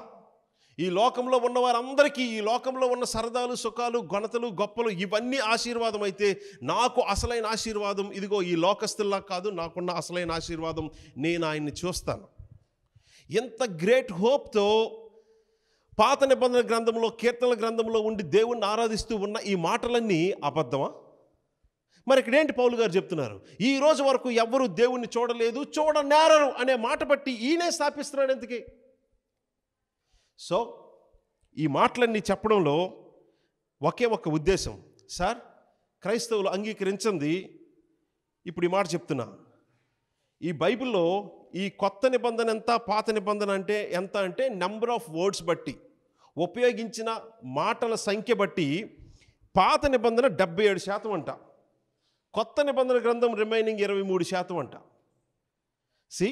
ఈ లోకంలో ఉన్న వారందరికీ ఈ లోకంలో ఉన్న సరదాలు సుఖాలు ఘనతలు గొప్పలు ఇవన్నీ ఆశీర్వాదం అయితే నాకు అసలైన ఆశీర్వాదం ఇదిగో ఈ లోకస్తుల్లా కాదు నాకున్న అసలైన ఆశీర్వాదం నేను ఆయన్ని చూస్తాను ఎంత గ్రేట్ హోప్తో పాత నిబంధన గ్రంథంలో కీర్తనల గ్రంథంలో ఉండి దేవుణ్ణి ఆరాధిస్తూ ఉన్న ఈ మాటలన్నీ అబద్ధమా మరి ఇక్కడేంటి పౌలు గారు చెప్తున్నారు ఈ రోజు వరకు ఎవరు దేవుణ్ణి చూడలేదు చూడనేరరు అనే మాట బట్టి ఈయనే స్థాపిస్తున్నాడు ఎందుకే సో ఈ మాటలన్నీ చెప్పడంలో ఒకే ఒక ఉద్దేశం సార్ క్రైస్తవులు అంగీకరించింది ఇప్పుడు ఈ మాట చెప్తున్నా ఈ బైబిల్లో ఈ కొత్త నిబంధన ఎంత పాత నిబంధన అంటే ఎంత అంటే నెంబర్ ఆఫ్ వర్డ్స్ బట్టి ఉపయోగించిన మాటల సంఖ్య బట్టి పాత నిబంధన డెబ్బై ఏడు శాతం అంట కొత్త నిబంధన గ్రంథం రిమైనింగ్ ఇరవై మూడు శాతం అంట సి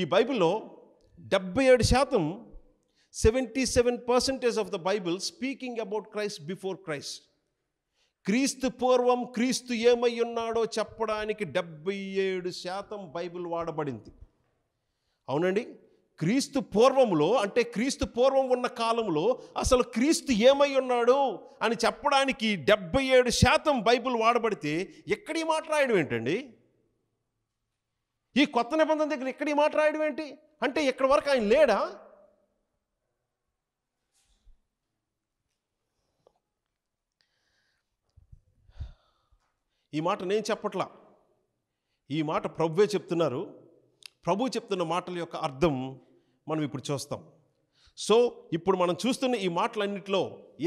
ఈ బైబిల్లో డెబ్బై ఏడు శాతం seventy seven percentage of the Bible speaking about Christ before Christ క్రీస్తు పూర్వం క్రీస్తు ఏమై ఉన్నాడో చెప్పడానికి డెబ్బై ఏడు శాతం బైబిల్ వాడబడింది అవునండి క్రీస్తు పూర్వంలో అంటే క్రీస్తు పూర్వం ఉన్న కాలంలో అసలు క్రీస్తు ఏమై ఉన్నాడు అని చెప్పడానికి డెబ్బై ఏడు శాతం బైబిల్ వాడబడితే ఎక్కడి మాట్లాడడం ఏంటండి ఈ కొత్త నిబంధన దగ్గర ఇక్కడ ఈ మాట రాయడం ఏంటి అంటే ఇక్కడ వరకు ఆయన లేడా ఈ మాట నేను చెప్పట్లా ఈ మాట ప్రభువే చెప్తున్నారు ప్రభు చెప్తున్న మాటల యొక్క అర్థం మనం ఇప్పుడు చూస్తాం సో ఇప్పుడు మనం చూస్తున్న ఈ మాటలన్నింటిలో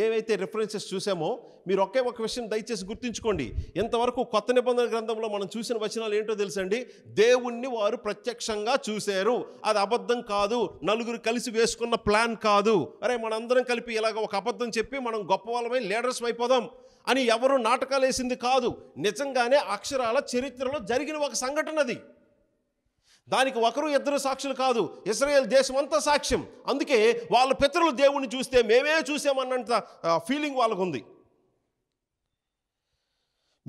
ఏవైతే రిఫరెన్సెస్ చూసామో మీరు ఒకే ఒక విషయం దయచేసి గుర్తుంచుకోండి ఎంతవరకు కొత్త నిబంధన గ్రంథంలో మనం చూసిన వచనాలు ఏంటో తెలుసండి దేవుణ్ణి వారు ప్రత్యక్షంగా చూశారు అది అబద్ధం కాదు నలుగురు కలిసి వేసుకున్న ప్లాన్ కాదు అరే మనందరం కలిపి ఇలాగ ఒక అబద్ధం చెప్పి మనం గొప్ప వాళ్ళమై లీడర్స్ అయిపోదాం అని ఎవరు నాటకాలు వేసింది కాదు నిజంగానే అక్షరాల చరిత్రలో జరిగిన ఒక సంఘటన అది దానికి ఒకరు ఇద్దరు సాక్షులు కాదు ఇస్రాయేల్ దేశం అంతా సాక్ష్యం అందుకే వాళ్ళ పితరులు దేవుణ్ణి చూస్తే మేమే చూసామన్నంత ఫీలింగ్ వాళ్ళకు ఉంది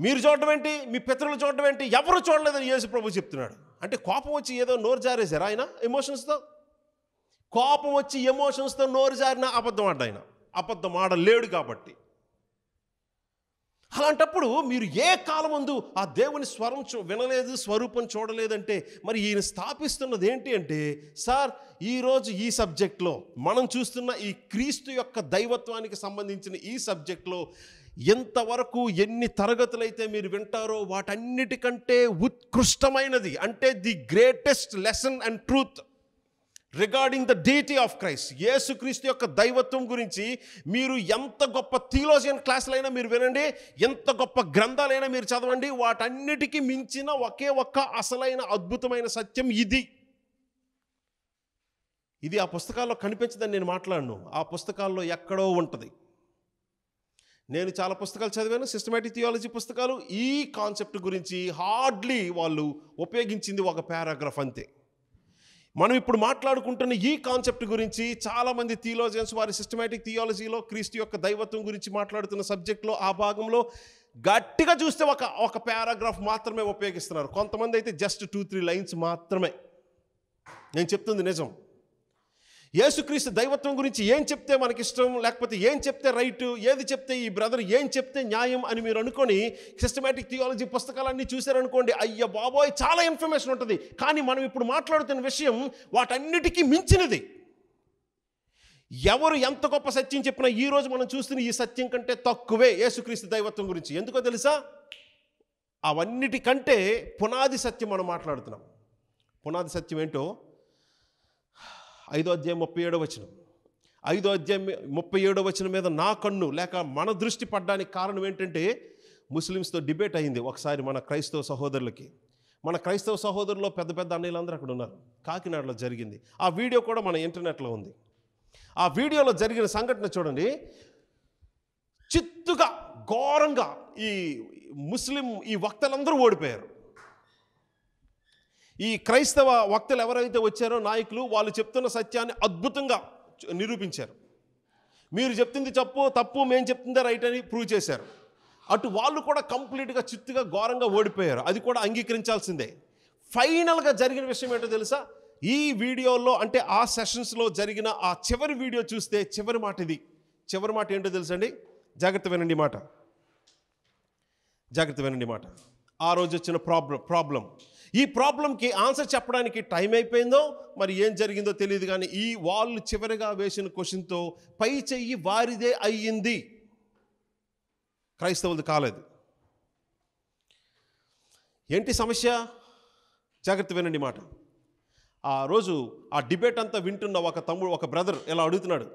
మీరు చూడటం ఏంటి మీ పితరులు చూడటం ఏంటి ఎవరు చూడలేదని యేసు ప్రభు చెప్తున్నాడు అంటే కోపం వచ్చి ఏదో నోరు జారేశారు ఆయన ఎమోషన్స్తో కోపం వచ్చి ఎమోషన్స్తో నోరు జారిన అబద్ధం ఆడ ఆయన అబద్ధం ఆడలేడు కాబట్టి అలాంటప్పుడు మీరు ఏ కాలమందు ఆ దేవుని స్వరం చూ వినలేదు స్వరూపం చూడలేదంటే మరి ఈయన స్థాపిస్తున్నది ఏంటి అంటే సార్ ఈరోజు ఈ సబ్జెక్ట్లో మనం చూస్తున్న ఈ క్రీస్తు యొక్క దైవత్వానికి సంబంధించిన ఈ సబ్జెక్ట్లో ఎంతవరకు ఎన్ని తరగతులైతే మీరు వింటారో వాటన్నిటికంటే ఉత్కృష్టమైనది అంటే the greatest lesson and truth regarding the deity of Christ Yesukristu యొక్క దైవత్వం గురించి మీరు ఎంత గొప్ప థియోలోజియన్ క్లాసులైనా మీరు వినండి ఎంత గొప్ప గ్రంథాలైనా మీరు చదవండి వాటన్నిటికీ మించిన ఒకే ఒక్క అసలైన అద్భుతమైన సత్యం ఇది ఇది ఆ పుస్తకాల్లో కనిపించదని నేను మాట్లాడను ఆ పుస్తకాల్లో ఎక్కడో ఉంటుంది నేను చాలా పుస్తకాలు చదివాను సిస్టమేటిక్ థియాలజీ పుస్తకాలు ఈ కాన్సెప్ట్ గురించి హార్డ్లీ వాళ్ళు ఉపయోగించింది ఒక పారాగ్రాఫ్ అంతే మనం ఇప్పుడు మాట్లాడుకుంటున్న ఈ కాన్సెప్ట్ గురించి చాలామంది థియోలజన్స్ వారి సిస్టమేటిక్ థియాలజీలో క్రీస్తు యొక్క దైవత్వం గురించి మాట్లాడుతున్న సబ్జెక్ట్లో ఆ భాగంలో గట్టిగా చూస్తే ఒక ఒక పారాగ్రాఫ్ మాత్రమే ఉపయోగిస్తున్నారు కొంతమంది అయితే జస్ట్ టూ త్రీ లైన్స్ మాత్రమే నేను చెప్తుంది నిజం యేసుక్రీస్తు దైవత్వం గురించి ఏం చెప్తే మనకి ఇష్టం లేకపోతే ఏం చెప్తే రైట్ ఏది చెప్తే ఈ బ్రదర్ ఏం చెప్తే న్యాయం అని మీరు అనుకొని సిస్టమేటిక్ థియాలజీ పుస్తకాలన్నీ చూశారనుకోండి అయ్య బాబోయ్ చాలా ఇన్ఫర్మేషన్ ఉంటుంది కానీ మనం ఇప్పుడు మాట్లాడుతున్న విషయం వాటన్నిటికీ మించినది ఎవరు ఎంత గొప్ప సత్యం చెప్పినా ఈరోజు మనం చూస్తున్న ఈ సత్యం కంటే తక్కువే యేసుక్రీస్తు దైవత్వం గురించి ఎందుకో తెలుసా అవన్నిటికంటే పునాది సత్యం మనం మాట్లాడుతున్నాం పునాది సత్యం ఏంటో ఐదో అధ్యాయం ముప్పై ఏడో వచనం ఐదో అధ్యాయం ముప్పై ఏడో వచనం మీద నా కన్ను లేక మన దృష్టి పడ్డానికి కారణం ఏంటంటే ముస్లిమ్స్తో డిబేట్ అయింది ఒకసారి మన క్రైస్తవ సహోదరులకి మన క్రైస్తవ సహోదరులు పెద్ద పెద్ద అన్నయ్యలందరూ అక్కడ ఉన్నారు కాకినాడలో జరిగింది ఆ వీడియో కూడా మన ఇంటర్నెట్లో ఉంది ఆ వీడియోలో జరిగిన సంఘటన చూడండి చిత్తుగా ఘోరంగా ఈ ముస్లిం ఈ వక్తలందరూ ఓడిపోయారు ఈ క్రైస్తవ వక్తలు ఎవరైతే వచ్చారో నాయకులు వాళ్ళు చెప్తున్న సత్యాన్ని అద్భుతంగా నిరూపించారు మీరు చెప్తుంది తప్పు తప్పు మేము చెప్తుందే రైట్ అని ప్రూవ్ చేశారు అటు వాళ్ళు కూడా కంప్లీట్గా చిత్తుగా ఘోరంగా ఓడిపోయారు అది కూడా అంగీకరించాల్సిందే ఫైనల్గా జరిగిన విషయం ఏంటో తెలుసా ఈ వీడియోలో అంటే ఆ సెషన్స్లో జరిగిన ఆ చివరి వీడియో చూస్తే చివరి మాట ఇది చివరి మాట ఏంటో తెలుసండి జాగ్రత్త వినండి మాట జాగ్రత్త వినండి మాట ఆ రోజు వచ్చిన ప్రాబ్లం ప్రాబ్లం ఈ ప్రాబ్లంకి ఆన్సర్ చెప్పడానికి టైం అయిపోయిందో మరి ఏం జరిగిందో తెలియదు కానీ ఈ వాళ్ళు చివరిగా వేసిన క్వశ్చన్తో పై చెయ్యి వారిదే అయ్యింది క్రైస్తవులది కాలేదు ఏంటి సమస్య జాగ్రత్త వినండి మాట ఆ రోజు ఆ డిబేట్ అంతా వింటున్న ఒక తమ్ముడు ఒక బ్రదర్ ఇలా అడుగుతున్నాడు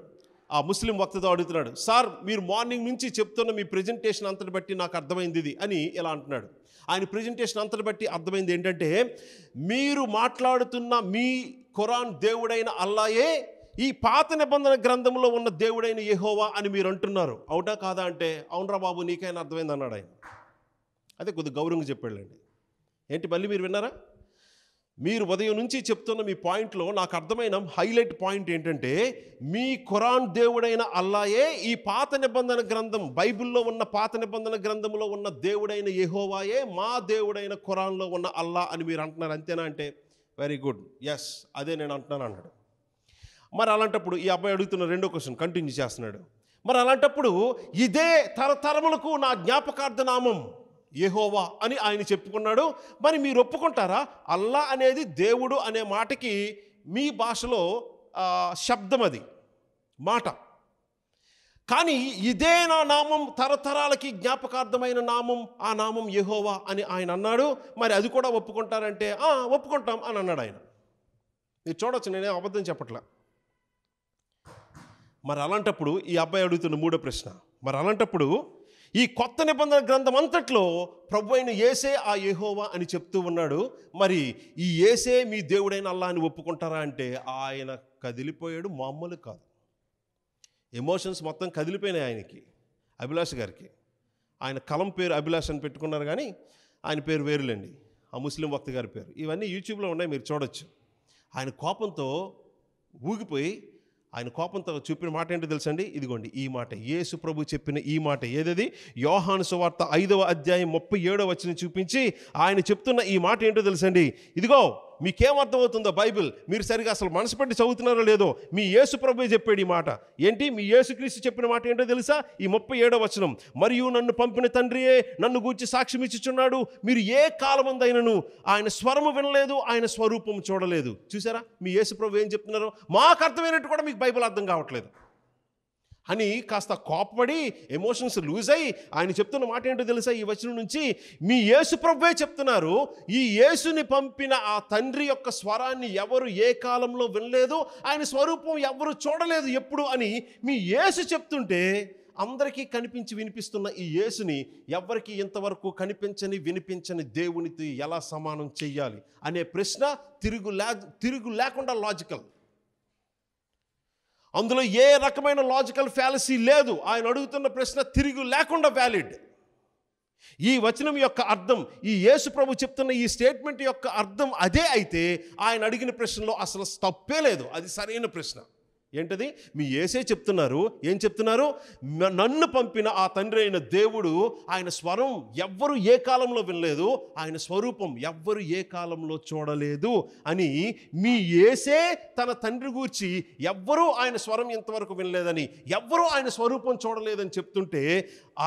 ఆ ముస్లిం వక్తతో అడుగుతున్నాడు సార్ మీరు మార్నింగ్ నుంచి చెప్తున్న మీ ప్రజెంటేషన్ అంతటి బట్టి నాకు అర్థమైంది ఇది అని ఇలా అంటున్నాడు ఆయన ప్రజెంటేషన్ అంతటి బట్టి అర్థమైంది ఏంటంటే మీరు మాట్లాడుతున్న మీ ఖురాన్ దేవుడైన అల్లాయే ఈ పాత నిబంధన గ్రంథంలో ఉన్న దేవుడైన యహోవా అని మీరు అంటున్నారు అవునా కాదా అంటే అవునరా బాబు నీకైనా అర్థమైంది అన్నాడు ఆయన అదే కొద్దిగా గౌరవంగా చెప్పాళ్ళండి ఏంటి మళ్ళీ మీరు విన్నారా మీరు ఉదయం నుంచి చెప్తున్న మీ పాయింట్లో నాకు అర్థమైన హైలైట్ పాయింట్ ఏంటంటే మీ ఖురాన్ దేవుడైన అల్లాయే ఈ పాత నిబంధన గ్రంథం బైబిల్లో ఉన్న పాత నిబంధన గ్రంథంలో ఉన్న దేవుడైన యహోవాయే మా దేవుడైన ఖురాన్లో ఉన్న అల్లా అని మీరు అంటున్నారు అంతేనా అంటే వెరీ గుడ్ ఎస్ అదే నేను అంటున్నాను అన్నాడు మరి అలాంటప్పుడు ఈ అబ్బాయి అడుగుతున్న రెండో క్వశ్చన్ కంటిన్యూ చేస్తున్నాడు మరి అలాంటప్పుడు ఇదే తరతరములకు నా జ్ఞాపకార్థనామం యహోవా అని ఆయన చెప్పుకున్నాడు మరి మీరు ఒప్పుకుంటారా అల్లా అనేది దేవుడు అనే మాటకి మీ భాషలో శబ్దం అది మాట కానీ ఇదే నా నామం తరతరాలకి జ్ఞాపకార్థమైన నామం ఆ నామం యహోవా అని ఆయన అన్నాడు మరి అది కూడా ఒప్పుకుంటారంటే ఒప్పుకుంటాం అని అన్నాడు ఆయన మీరు చూడొచ్చు నేనే అబద్ధం చెప్పట్లే మరి అలాంటప్పుడు ఈ అబ్బాయి అడుగుతున్న మూడో ప్రశ్న మరి అలాంటప్పుడు ఈ కొత్త నిబంధన గ్రంథం అంతట్లో ప్రభు అయిన ఏసే ఆ యహోవా అని చెప్తూ ఉన్నాడు మరి ఈ ఏసే మీ దేవుడైన అల్లా అని ఒప్పుకుంటారా అంటే ఆయన కదిలిపోయాడు మామూలు కాదు ఎమోషన్స్ మొత్తం కదిలిపోయినాయి ఆయనకి అభిలాష్ గారికి ఆయన కలం పేరు అభిలాష్ అని పెట్టుకున్నారు కానీ ఆయన పేరు వేరులేండి ఆ ముస్లిం వక్త గారి పేరు ఇవన్నీ యూట్యూబ్లో ఉన్నాయి మీరు చూడొచ్చు ఆయన కోపంతో ఊగిపోయి ఆయన కోపంతో చూపిన మాట ఏంటో తెలుసండి ఇదిగోండి ఈ మాట యేసు ప్రభు చెప్పిన ఈ మాట ఏదది యోహాను సువార్త ఐదవ అధ్యాయం ముప్పై ఏడవ వచ్చిన చూపించి ఆయన చెప్తున్న ఈ మాట ఏంటో తెలుసండి ఇదిగో మీకేమర్థమవుతుందో బైబిల్ మీరు సరిగా అసలు మనసు పెట్టి చదువుతున్నారో లేదో మీ యేసు ప్రభు చెప్పాడు ఈ మాట ఏంటి మీ యేసుక్రీస్తు చెప్పిన మాట ఏంటో తెలుసా ఈ ముప్పై ఏడో వచనం మరియు నన్ను పంపిన తండ్రియే నన్ను గూర్చి సాక్ష్యం ఇచ్చుచున్నాడు మీరు ఏ కాలమందైనను ఆయన స్వరము వినలేదు ఆయన స్వరూపం చూడలేదు చూసారా మీ యేసు ప్రభు ఏం చెప్తున్నారో మాకు అర్థమైనట్టు కూడా మీకు బైబిల్ అర్థం కావట్లేదు అని కాస్త కోపపడి ఎమోషన్స్ లూజ్ అయ్యి ఆయన చెప్తున్న మాట ఏంటో తెలుసా ఈ వచనం నుంచి మీ యేసు ప్రభువే చెప్తున్నారు ఈ యేసుని పంపిన ఆ తండ్రి యొక్క స్వరాన్ని ఎవరు ఏ కాలంలో వినలేదు ఆయన స్వరూపం ఎవరు చూడలేదు ఎప్పుడు అని మీ యేసు చెప్తుంటే అందరికీ కనిపించి వినిపిస్తున్న ఈ యేసుని ఎవరికి ఇంతవరకు కనిపించని వినిపించని దేవునితో ఎలా సమానం చేయాలి అనే ప్రశ్న తిరుగు లే తిరుగు లేకుండా లాజికల్ అందులో ఏ రకమైన లాజికల్ ఫ్యాలసీ లేదు ఆయన అడుగుతున్న ప్రశ్న తిరిగి లేకుండా వ్యాలిడ్ ఈ వచనం యొక్క అర్థం ఈ యేసు ప్రభు చెప్తున్న ఈ స్టేట్మెంట్ యొక్క అర్థం అదే అయితే ఆయన అడిగిన ప్రశ్నలో అసలు తప్పే లేదు అది సరైన ప్రశ్న ఏంటది మీ ఏసే చెప్తున్నారు ఏం చెప్తున్నారు నన్ను పంపిన ఆ తండ్రి అయిన దేవుడు ఆయన స్వరం ఎవ్వరు ఏ కాలంలో వినలేదు ఆయన స్వరూపం ఎవ్వరు ఏ కాలంలో చూడలేదు అని మీ ఏసే తన తండ్రి గూర్చి ఎవ్వరూ ఆయన స్వరం ఇంతవరకు వినలేదని ఎవ్వరూ ఆయన స్వరూపం చూడలేదని చెప్తుంటే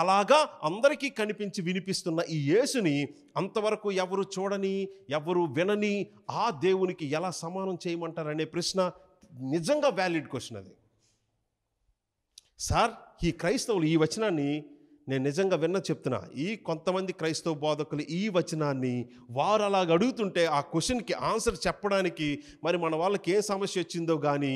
అలాగా అందరికీ కనిపించి వినిపిస్తున్న ఈ యేసుని అంతవరకు ఎవరు చూడని ఎవరు వినని ఆ దేవునికి ఎలా సమానం చేయమంటారనే ప్రశ్న నిజంగా వ్యాలిడ్ క్వశ్చన్ అది సార్ ఈ క్రైస్తవులు ఈ వచనాన్ని నేను నిజంగా విన్న చెప్తున్నా ఈ కొంతమంది క్రైస్తవ బోధకులు ఈ వచనాన్ని వారు అలాగ అడుగుతుంటే ఆ క్వశ్చన్కి ఆన్సర్ చెప్పడానికి మరి మన వాళ్ళకి ఏ సమస్య వచ్చిందో కానీ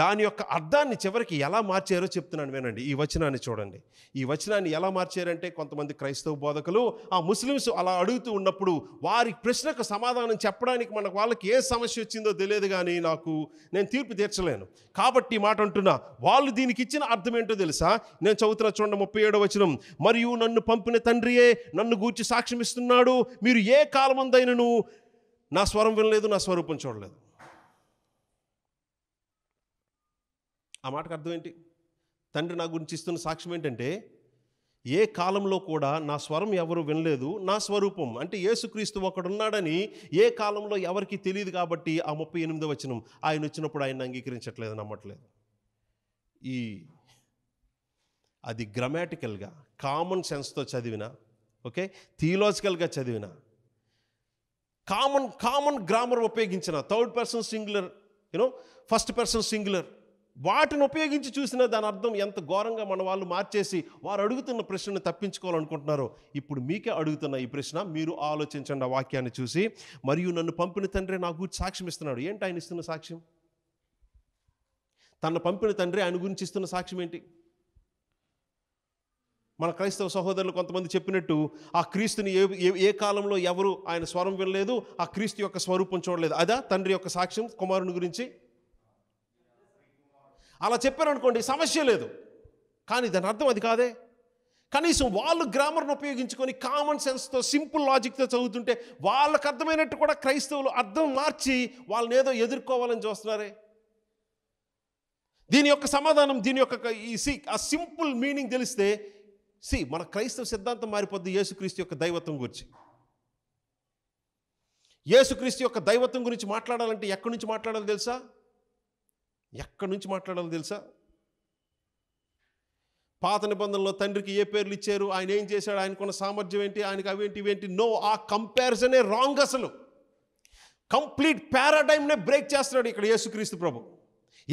దాని యొక్క అర్థాన్ని చివరికి ఎలా మార్చారో చెప్తున్నాను వినండి ఈ వచనాన్ని చూడండి ఈ వచనాన్ని ఎలా మార్చారంటే కొంతమంది క్రైస్తవ బోధకులు ఆ ముస్లిమ్స్ అలా అడుగుతూ ఉన్నప్పుడు వారి ప్రశ్నకు సమాధానం చెప్పడానికి మన వాళ్ళకి ఏ సమస్య వచ్చిందో తెలియదు కానీ నాకు నేను తీర్పు తీర్చలేను కాబట్టి మాట అంటున్నా వాళ్ళు దీనికి ఇచ్చిన అర్థం ఏంటో తెలుసా నేను చదువుతున్న చూడండి ముప్పై ఏడో వచనం మరియు నన్ను పంపిన తండ్రియే నన్ను గూర్చి సాక్ష్యం ఇస్తున్నాడు మీరు ఏ కాలమందైనను నా స్వరం వినలేదు నా స్వరూపం చూడలేదు ఆ మాటకు అర్థం ఏంటి తండ్రి నా గురించి ఇస్తున్న సాక్ష్యం ఏంటంటే ఏ కాలంలో కూడా నా స్వరం ఎవరు వినలేదు నా స్వరూపం అంటే యేసుక్రీస్తు ఒకడున్నాడని ఏ కాలంలో ఎవరికి తెలియదు కాబట్టి ఆ ముప్పై ఎనిమిదో వచనం ఆయన వచ్చినప్పుడు ఆయన అంగీకరించట్లేదు నమ్మట్లేదు ఈ అది గ్రామాటికల్గా కామన్ సెన్స్తో చదివిన ఓకే థియలాజికల్గా చదివిన కామన్ కామన్ గ్రామర్ ఉపయోగించిన third person singular you know first person singular వాటిని ఉపయోగించి చూసిన దాని అర్థం ఎంత ఘోరంగా మన వాళ్ళు మార్చేసి వారు అడుగుతున్న ప్రశ్నను తప్పించుకోవాలనుకుంటున్నారో ఇప్పుడు మీకే అడుగుతున్న ఈ ప్రశ్న మీరు ఆలోచించండి ఆ వాక్యాన్ని చూసి మరియు నన్ను పంపిన తండ్రి నా గురించి సాక్ష్యం ఇస్తున్నాడు ఏంటి ఆయన ఇస్తున్న సాక్ష్యం తన పంపిన తండ్రి ఆయన గురించి ఇస్తున్న సాక్ష్యం ఏంటి మన క్రైస్తవ సహోదరులు కొంతమంది చెప్పినట్టు ఆ క్రీస్తుని ఏ ఏ కాలంలో ఎవరు ఆయన స్వరం వినలేదు ఆ క్రీస్తు యొక్క స్వరూపం చూడలేదు అదా తండ్రి యొక్క సాక్ష్యం కుమారుని గురించి అలా చెప్పారనుకోండి సమస్య లేదు కానీ దాని అర్థం అది కాదే కనీసం వాళ్ళు గ్రామర్ను ఉపయోగించుకొని కామన్ సెన్స్తో సింపుల్ లాజిక్తో చదువుతుంటే వాళ్ళకు అర్థమైనట్టు కూడా క్రైస్తవులు అర్థం మార్చి వాళ్ళని ఏదో ఎదుర్కోవాలని చూస్తున్నారే దీని యొక్క సమాధానం దీని యొక్క ఈ సి ఆ సింపుల్ మీనింగ్ తెలిస్తే సి మన క్రైస్తవ సిద్ధాంతం మారిపోద్ది యేసుక్రీస్తు యొక్క దైవత్వం గురించి యేసుక్రీస్తు యొక్క దైవత్వం గురించి మాట్లాడాలంటే ఎక్కడి నుంచి మాట్లాడాలో తెలుసా ఎక్కడి నుంచి మాట్లాడాలో తెలుసా పాత నిబంధనలో తండ్రికి ఏ పేర్లు ఇచ్చారు ఆయన ఏం చేశాడు ఆయనకున్న సామర్థ్యం ఏంటి ఆయనకు అవేంటి ఇవేంటి నో ఆ కంపారిజనే రాంగ్ అసలు కంప్లీట్ పారాడైమ్నే బ్రేక్ చేస్తున్నాడు ఇక్కడ యేసుక్రీస్తు ప్రభు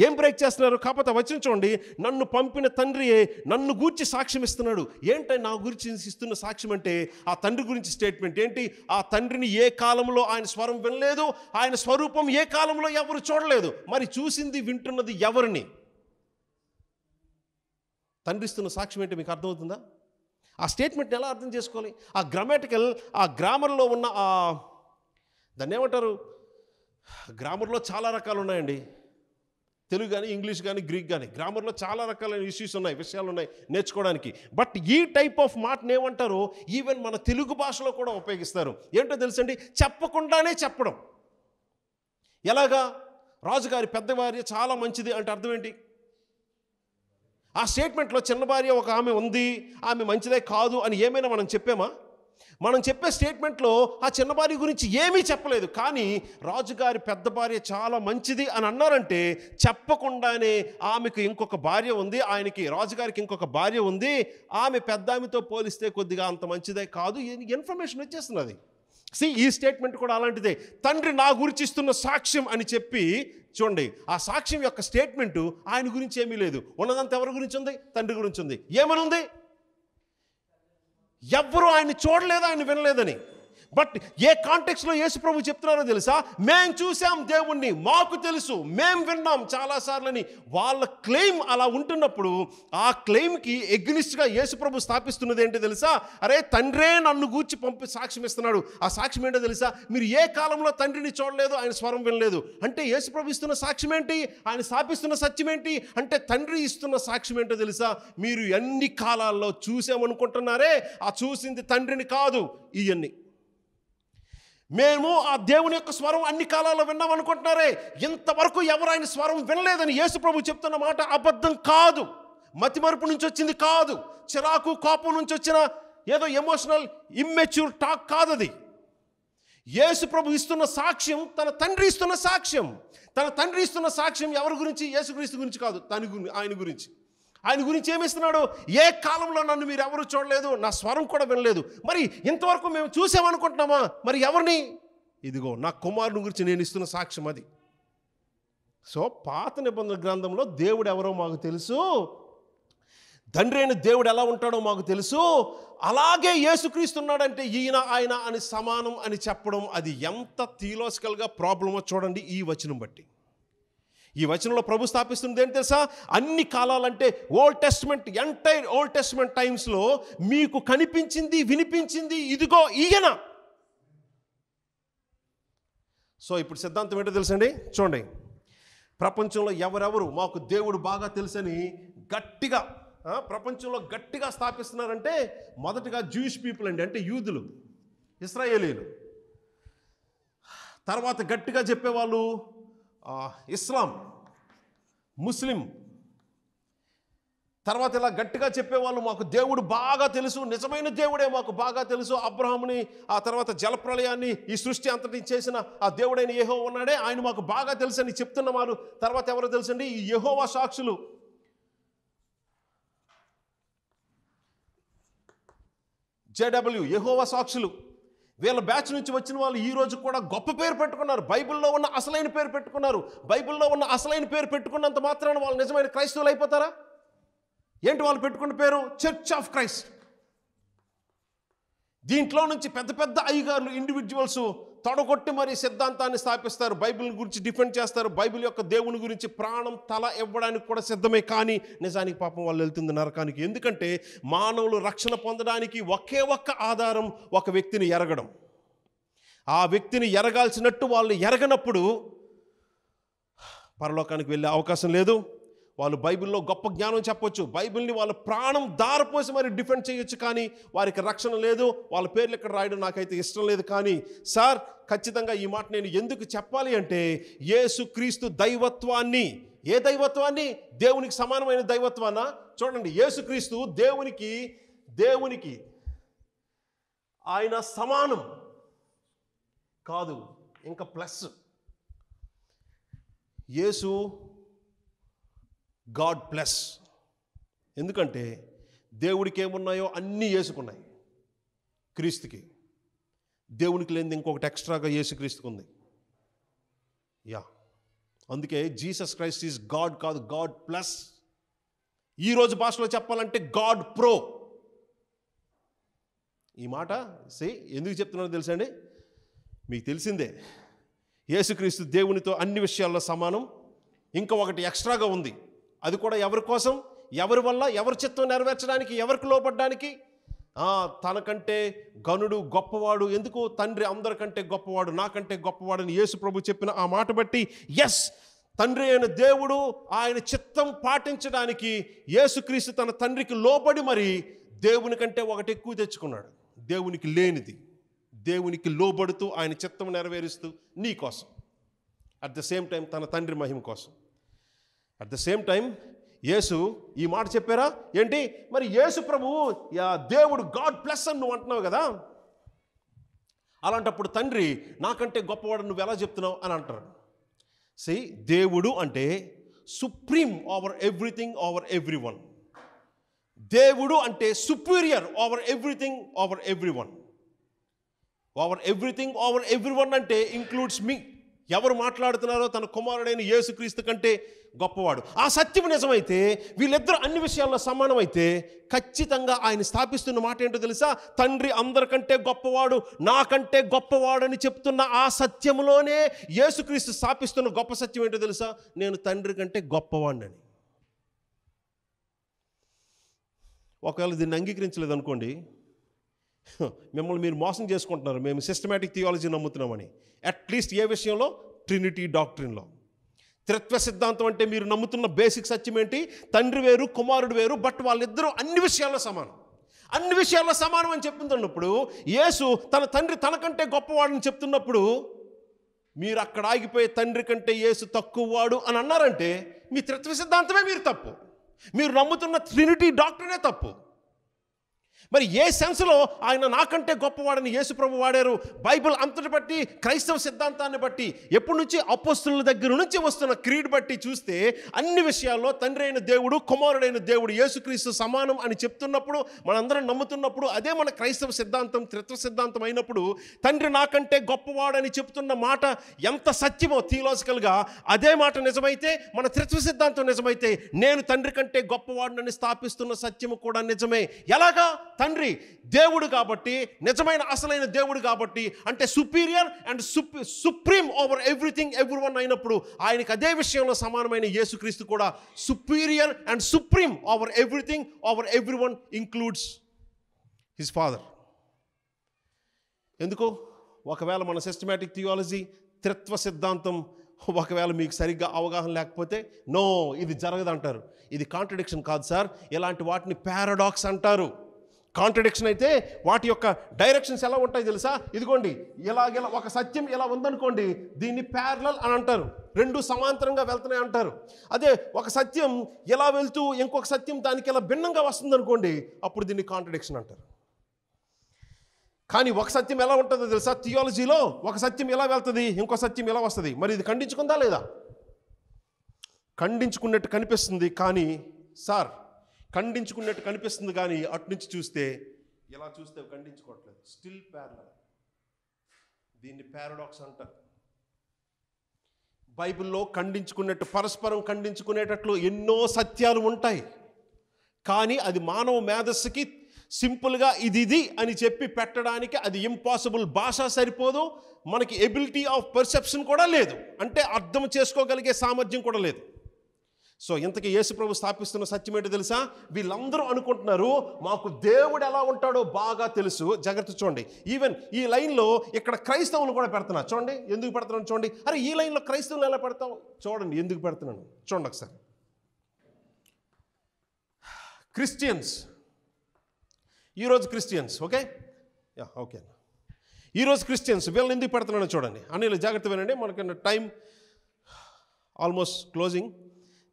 ఏం బ్రేక్ చేస్తున్నారు కాకపోతే వచ్చిన చూడండి నన్ను పంపిన తండ్రియే నన్ను గూర్చి సాక్ష్యం ఇస్తున్నాడు ఏంటంటే నా గురించి ఇస్తున్న సాక్ష్యం అంటే ఆ తండ్రి గురించి స్టేట్మెంట్ ఏంటి ఆ తండ్రిని ఏ కాలంలో ఆయన స్వరం వినలేదు ఆయన స్వరూపం ఏ కాలంలో ఎవరు చూడలేదు మరి చూసింది వింటున్నది ఎవరిని తండ్రి ఇస్తున్న సాక్ష్యం ఏంటి మీకు అర్థమవుతుందా ఆ స్టేట్మెంట్ ఎలా అర్థం చేసుకోవాలి ఆ గ్రామాటికల్ ఆ గ్రామర్లో ఉన్న దాన్ని ఏమంటారు గ్రామర్లో చాలా రకాలు ఉన్నాయండి తెలుగు కానీ ఇంగ్లీష్ కానీ గ్రీక్ కానీ గ్రామర్లో చాలా రకాలైన ఇష్యూస్ ఉన్నాయి విషయాలు ఉన్నాయి నేర్చుకోవడానికి బట్ ఈ టైప్ ఆఫ్ మాటను ఏమంటారు ఈవెన్ మన తెలుగు భాషలో కూడా ఉపయోగిస్తారు ఏంటో తెలుసండి చెప్పకుండానే చెప్పడం ఎలాగా రాజుగారి పెద్ద భార్య చాలా మంచిది అంటే అర్థం ఏంటి ఆ స్టేట్మెంట్లో చిన్న భార్య ఒక ఆమె ఉంది ఆమె మంచిదే కాదు అని ఏమైనా మనం చెప్పామా మనం చెప్పే స్టేట్మెంట్లో ఆ చిన్న భార్య గురించి ఏమీ చెప్పలేదు కానీ రాజుగారి పెద్ద భార్య చాలా మంచిది అని అన్నారంటే చెప్పకుండానే ఆమెకు ఇంకొక భార్య ఉంది ఆయనకి రాజుగారికి ఇంకొక భార్య ఉంది ఆమె పెద్ద ఆమెతో పోలిస్తే కొద్దిగా అంత మంచిదే కాదు ఇన్ఫర్మేషన్ వచ్చేస్తున్నది సి ఈ స్టేట్మెంట్ కూడా అలాంటిదే తండ్రి నా గురించి ఇస్తున్న సాక్ష్యం అని చెప్పి చూడండి ఆ సాక్ష్యం యొక్క స్టేట్మెంటు ఆయన గురించి ఏమీ లేదు ఉన్నదంతా ఎవరి గురించి ఉంది తండ్రి గురించి ఉంది ఏమనుంది ఎవ్వరూ ఆయన చూడలేదు ఆయన వినలేదని బట్ ఏ కాంటెక్స్లో ప్రభు చెప్తున్నారో తెలుసా మేము చూసాం దేవుణ్ణి మాకు తెలుసు మేము విన్నాం చాలాసార్లని వాళ్ళ క్లెయిమ్ అలా ఉంటున్నప్పుడు ఆ క్లెయిమ్కి ఎగ్నిస్ట్గా ప్రభు స్థాపిస్తున్నది ఏంటో తెలుసా అరే తండ్రే నన్ను గూర్చి పంపి సాక్ష్యం ఇస్తున్నాడు ఆ సాక్ష్యం ఏంటో తెలుసా మీరు ఏ కాలంలో తండ్రిని చూడలేదు ఆయన స్వరం వినలేదు అంటే యేసుప్రభు ఇస్తున్న సాక్ష్యం ఏంటి ఆయన స్థాపిస్తున్న సత్యం ఏంటి అంటే తండ్రి ఇస్తున్న సాక్ష్యం ఏంటో తెలుసా మీరు ఎన్ని కాలాల్లో చూసామనుకుంటున్నారే ఆ చూసింది తండ్రిని కాదు ఇవన్నీ మేము ఆ దేవుని యొక్క స్వరం అన్ని కాలాల్లో విన్నాం అనుకుంటున్నారే ఇంతవరకు ఎవరు ఆయన స్వరం వినలేదని ప్రభు చెప్తున్న మాట అబద్ధం కాదు మతిమరుపు నుంచి వచ్చింది కాదు చిరాకు కోపం నుంచి వచ్చిన ఏదో ఎమోషనల్ ఇమ్మెచ్యూర్ టాక్ కాదది ప్రభు ఇస్తున్న సాక్ష్యం తన తండ్రి ఇస్తున్న సాక్ష్యం తన తండ్రి ఇస్తున్న సాక్ష్యం ఎవరి గురించి యేసు గురించి కాదు తన ఆయన గురించి ఆయన గురించి ఏమిస్తున్నాడు ఏ కాలంలో నన్ను మీరు ఎవరు చూడలేదు నా స్వరం కూడా వినలేదు మరి ఇంతవరకు మేము చూసామనుకుంటున్నామా మరి ఎవరిని ఇదిగో నా కుమారుని గురించి నేను ఇస్తున్న సాక్ష్యం అది సో పాత నిబంధన గ్రంథంలో దేవుడు ఎవరో మాకు తెలుసు తండ్రి అయిన దేవుడు ఎలా ఉంటాడో మాకు తెలుసు అలాగే యేసుక్రీస్తున్నాడంటే ఈయన ఆయన అని సమానం అని చెప్పడం అది ఎంత థియలాజికల్గా ప్రాబ్లమో చూడండి ఈ వచనం బట్టి ఈ వచనంలో ప్రభు స్థాపిస్తుంది ఏంటి తెలుసా అన్ని కాలాలంటే Old Testament entire Old Testament టైమ్స్లో మీకు కనిపించింది వినిపించింది ఇదిగో ఈయన సో ఇప్పుడు సిద్ధాంతం ఏంటో తెలుసండి చూడండి ప్రపంచంలో ఎవరెవరు మాకు దేవుడు బాగా తెలుసని గట్టిగా ప్రపంచంలో గట్టిగా స్థాపిస్తున్నారంటే మొదటిగా జూయిష్ పీపుల్ అండి అంటే యూదులు ఇస్రాయేలీలు తర్వాత గట్టిగా చెప్పేవాళ్ళు ఇస్లాం ముస్లిం తర్వాత ఇలా గట్టిగా చెప్పేవాళ్ళు మాకు దేవుడు బాగా తెలుసు నిజమైన దేవుడే మాకు బాగా తెలుసు అబ్రహాముని ఆ తర్వాత జలప్రలయాన్ని ఈ సృష్టి అంతటి చేసిన ఆ దేవుడైన యహో ఉన్నాడే ఆయన మాకు బాగా తెలుసు అని చెప్తున్న వారు తర్వాత ఎవరో తెలుసండి ఈ యహోవా సాక్షులు జేడబ్ల్యూ యహోవా సాక్షులు వీళ్ళ బ్యాచ్ నుంచి వచ్చిన వాళ్ళు ఈ రోజు కూడా గొప్ప పేరు పెట్టుకున్నారు బైబిల్లో ఉన్న అసలైన పేరు పెట్టుకున్నారు బైబిల్లో ఉన్న అసలైన పేరు పెట్టుకున్నంత మాత్రాన వాళ్ళు నిజమైన క్రైస్తవులు అయిపోతారా ఏంటి వాళ్ళు పెట్టుకున్న పేరు చర్చ్ ఆఫ్ క్రైస్ట్ దీంట్లో నుంచి పెద్ద పెద్ద అయ్యగారులు ఇండివిజువల్స్ తొడగొట్టి మరి సిద్ధాంతాన్ని స్థాపిస్తారు బైబిల్ గురించి డిఫెండ్ చేస్తారు బైబిల్ యొక్క దేవుని గురించి ప్రాణం తల ఇవ్వడానికి కూడా సిద్ధమే కానీ నిజానికి పాపం వాళ్ళు వెళ్తుంది నరకానికి ఎందుకంటే మానవులు రక్షణ పొందడానికి ఒకే ఒక్క ఆధారం ఒక వ్యక్తిని ఎరగడం ఆ వ్యక్తిని ఎరగాల్సినట్టు వాళ్ళు ఎరగనప్పుడు పరలోకానికి వెళ్ళే అవకాశం లేదు వాళ్ళు బైబిల్లో గొప్ప జ్ఞానం చెప్పొచ్చు బైబిల్ని వాళ్ళు ప్రాణం దారపోసి మరి డిఫెండ్ చేయొచ్చు కానీ వారికి రక్షణ లేదు వాళ్ళ పేర్లు ఇక్కడ రాయడం నాకైతే ఇష్టం లేదు కానీ సార్ ఖచ్చితంగా ఈ మాట నేను ఎందుకు చెప్పాలి అంటే యేసు క్రీస్తు దైవత్వాన్ని ఏ దైవత్వాన్ని దేవునికి సమానమైన దైవత్వాన చూడండి యేసుక్రీస్తు దేవునికి దేవునికి ఆయన సమానం కాదు ఇంకా ప్లస్ యేసు గాడ్ ప్లస్ ఎందుకంటే దేవుడికి ఏమున్నాయో అన్నీ వేసుకున్నాయి క్రీస్తుకి దేవునికి లేనిది ఇంకొకటి ఎక్స్ట్రాగా ఏసుక్రీస్తుకు ఉంది యా అందుకే జీసస్ క్రైస్ట్ ఈజ్ గాడ్ కాదు గాడ్ ప్లస్ ఈరోజు భాషలో చెప్పాలంటే గాడ్ ప్రో ఈ మాట సే ఎందుకు చెప్తున్నారో తెలుసండి మీకు తెలిసిందే యేసుక్రీస్తు దేవునితో అన్ని విషయాల్లో సమానం ఇంకా ఒకటి ఎక్స్ట్రాగా ఉంది అది కూడా ఎవరి కోసం ఎవరి వల్ల ఎవరి చిత్తం నెరవేర్చడానికి ఎవరికి లోపడ్డానికి తనకంటే గనుడు గొప్పవాడు ఎందుకు తండ్రి అందరికంటే గొప్పవాడు నాకంటే గొప్పవాడు అని యేసు ప్రభు చెప్పిన ఆ మాట బట్టి ఎస్ తండ్రి అయిన దేవుడు ఆయన చిత్తం పాటించడానికి యేసుక్రీస్తు తన తండ్రికి లోబడి మరి దేవుని కంటే ఒకటి ఎక్కువ తెచ్చుకున్నాడు దేవునికి లేనిది దేవునికి లోబడుతూ ఆయన చిత్తం నెరవేరుస్తూ నీ కోసం అట్ ద సేమ్ టైం తన తండ్రి మహిమ కోసం at the same time Yesu ఈ మాట చెప్పారా ఏంటి మరి యేసు ప్రభువు దేవుడు గాడ్ ప్లస్ అని నువ్వు అంటున్నావు కదా అలాంటప్పుడు తండ్రి నాకంటే గొప్పవాడు నువ్వు ఎలా చెప్తున్నావు అని అంటారు సి దేవుడు అంటే supreme over everything over every one దేవుడు అంటే superior over everything over every one over everything over every one అంటే ఇంక్లూడ్స్ మీ ఎవరు మాట్లాడుతున్నారో తన కుమారుడైన యేసుక్రీస్తు కంటే గొప్పవాడు ఆ సత్యం నిజమైతే వీళ్ళిద్దరూ అన్ని విషయాల్లో సమానమైతే ఖచ్చితంగా ఆయన స్థాపిస్తున్న మాట ఏంటో తెలుసా తండ్రి అందరికంటే గొప్పవాడు నాకంటే గొప్పవాడని చెప్తున్న ఆ సత్యంలోనే యేసుక్రీస్తు స్థాపిస్తున్న గొప్ప సత్యం ఏంటో తెలుసా నేను తండ్రి కంటే గొప్పవాడినని ఒకవేళ దీన్ని అంగీకరించలేదనుకోండి మిమ్మల్ని మీరు మోసం చేసుకుంటున్నారు మేము సిస్టమేటిక్ థియాలజీ నమ్ముతున్నామని అట్లీస్ట్ ఏ విషయంలో ట్రినిటీ డాక్టరీన్లో త్రిత్వ సిద్ధాంతం అంటే మీరు నమ్ముతున్న బేసిక్ సత్యం ఏంటి తండ్రి వేరు కుమారుడు వేరు బట్ వాళ్ళిద్దరూ అన్ని విషయాల్లో సమానం అన్ని విషయాల్లో సమానం అని చెప్తున్నప్పుడు యేసు తన తండ్రి తనకంటే గొప్పవాడని చెప్తున్నప్పుడు మీరు అక్కడ ఆగిపోయే తండ్రి కంటే యేసు తక్కువవాడు అని అన్నారంటే మీ త్రిత్వ సిద్ధాంతమే మీరు తప్పు మీరు నమ్ముతున్న ట్రినిటీ డాక్టర్నే తప్పు మరి ఏ సెన్స్లో ఆయన నాకంటే గొప్పవాడని యేసుప్రభు వాడారు బైబిల్ అంతటి బట్టి క్రైస్తవ సిద్ధాంతాన్ని బట్టి ఎప్పటి నుంచి అపోస్తుల దగ్గర నుంచి వస్తున్న క్రీడ్ బట్టి చూస్తే అన్ని విషయాల్లో తండ్రి అయిన దేవుడు కుమారుడైన దేవుడు యేసుక్రీస్తు సమానం అని చెప్తున్నప్పుడు మనందరం నమ్ముతున్నప్పుడు అదే మన క్రైస్తవ సిద్ధాంతం త్రిత్వ సిద్ధాంతం అయినప్పుడు తండ్రి నాకంటే గొప్పవాడని చెప్తున్న మాట ఎంత సత్యమో థియలాజికల్గా అదే మాట నిజమైతే మన త్రిత్వ సిద్ధాంతం నిజమైతే నేను తండ్రి కంటే గొప్పవాడినని స్థాపిస్తున్న సత్యము కూడా నిజమే ఎలాగా తండ్రి దేవుడు కాబట్టి నిజమైన అసలైన దేవుడు కాబట్టి అంటే superior and supreme over everything every one అయినప్పుడు ఆయనకి అదే విషయంలో సమానమైన యేసుక్రీస్తు కూడా superior and supreme over everything over every one includes his Father ఎందుకు ఒకవేళ మన సిస్టమేటిక్ థియాలజీ త్రిత్వ సిద్ధాంతం ఒకవేళ మీకు సరిగ్గా అవగాహన లేకపోతే నో ఇది జరగదు అంటారు ఇది కాంట్రడిక్షన్ కాదు సార్ ఇలాంటి వాటిని పారాడాక్స్ అంటారు కాంట్రడిక్షన్ అయితే వాటి యొక్క డైరెక్షన్స్ ఎలా ఉంటాయి తెలుసా ఇదిగోండి ఇలాగెలా ఒక సత్యం ఎలా ఉందనుకోండి దీన్ని ప్యారలల్ అని అంటారు రెండు సమాంతరంగా వెళ్తున్నాయి అంటారు అదే ఒక సత్యం ఎలా వెళ్తూ ఇంకొక సత్యం దానికి ఎలా భిన్నంగా వస్తుందనుకోండి అప్పుడు దీన్ని కాంట్రడిక్షన్ అంటారు కానీ ఒక సత్యం ఎలా ఉంటుందో తెలుసా థియాలజీలో ఒక సత్యం ఎలా వెళ్తుంది ఇంకో సత్యం ఎలా వస్తుంది మరి ఇది ఖండించుకుందా లేదా ఖండించుకున్నట్టు కనిపిస్తుంది కానీ సార్ ఖండించుకున్నట్టు కనిపిస్తుంది కానీ అటు నుంచి చూస్తే ఎలా చూస్తే ఖండించుకోవట్లేదు స్టిల్ ప్యారల దీన్ని పారాడాక్స్ అంటారు బైబిల్లో ఖండించుకున్నట్టు పరస్పరం ఖండించుకునేటట్లు ఎన్నో సత్యాలు ఉంటాయి కానీ అది మానవ మేధస్సుకి సింపుల్గా ఇది ఇది అని చెప్పి పెట్టడానికి అది ఇంపాసిబుల్ భాష సరిపోదు మనకి ఎబిలిటీ ఆఫ్ పర్సెప్షన్ కూడా లేదు అంటే అర్థం చేసుకోగలిగే సామర్థ్యం కూడా లేదు సో ఇంతకీ యేసుప్రభు స్థాపిస్తున్న సత్యం ఏంటో తెలుసా వీళ్ళందరూ అనుకుంటున్నారు మాకు దేవుడు ఎలా ఉంటాడో బాగా తెలుసు జాగ్రత్త చూడండి ఈవెన్ ఈ లైన్లో ఇక్కడ క్రైస్తవులు కూడా పెడుతున్నారు చూడండి ఎందుకు పెడుతున్నాను చూడండి అరే ఈ లైన్లో క్రైస్తవులు ఎలా పెడతాం చూడండి ఎందుకు పెడుతున్నాను చూడండి ఒకసారి క్రిస్టియన్స్ ఈరోజు క్రిస్టియన్స్ ఓకే యా ఓకే ఈరోజు క్రిస్టియన్స్ వీళ్ళని ఎందుకు పెడుతున్నాను చూడండి అనిల్ జాగ్రత్త వినండి మనకి టైం ఆల్మోస్ట్ క్లోజింగ్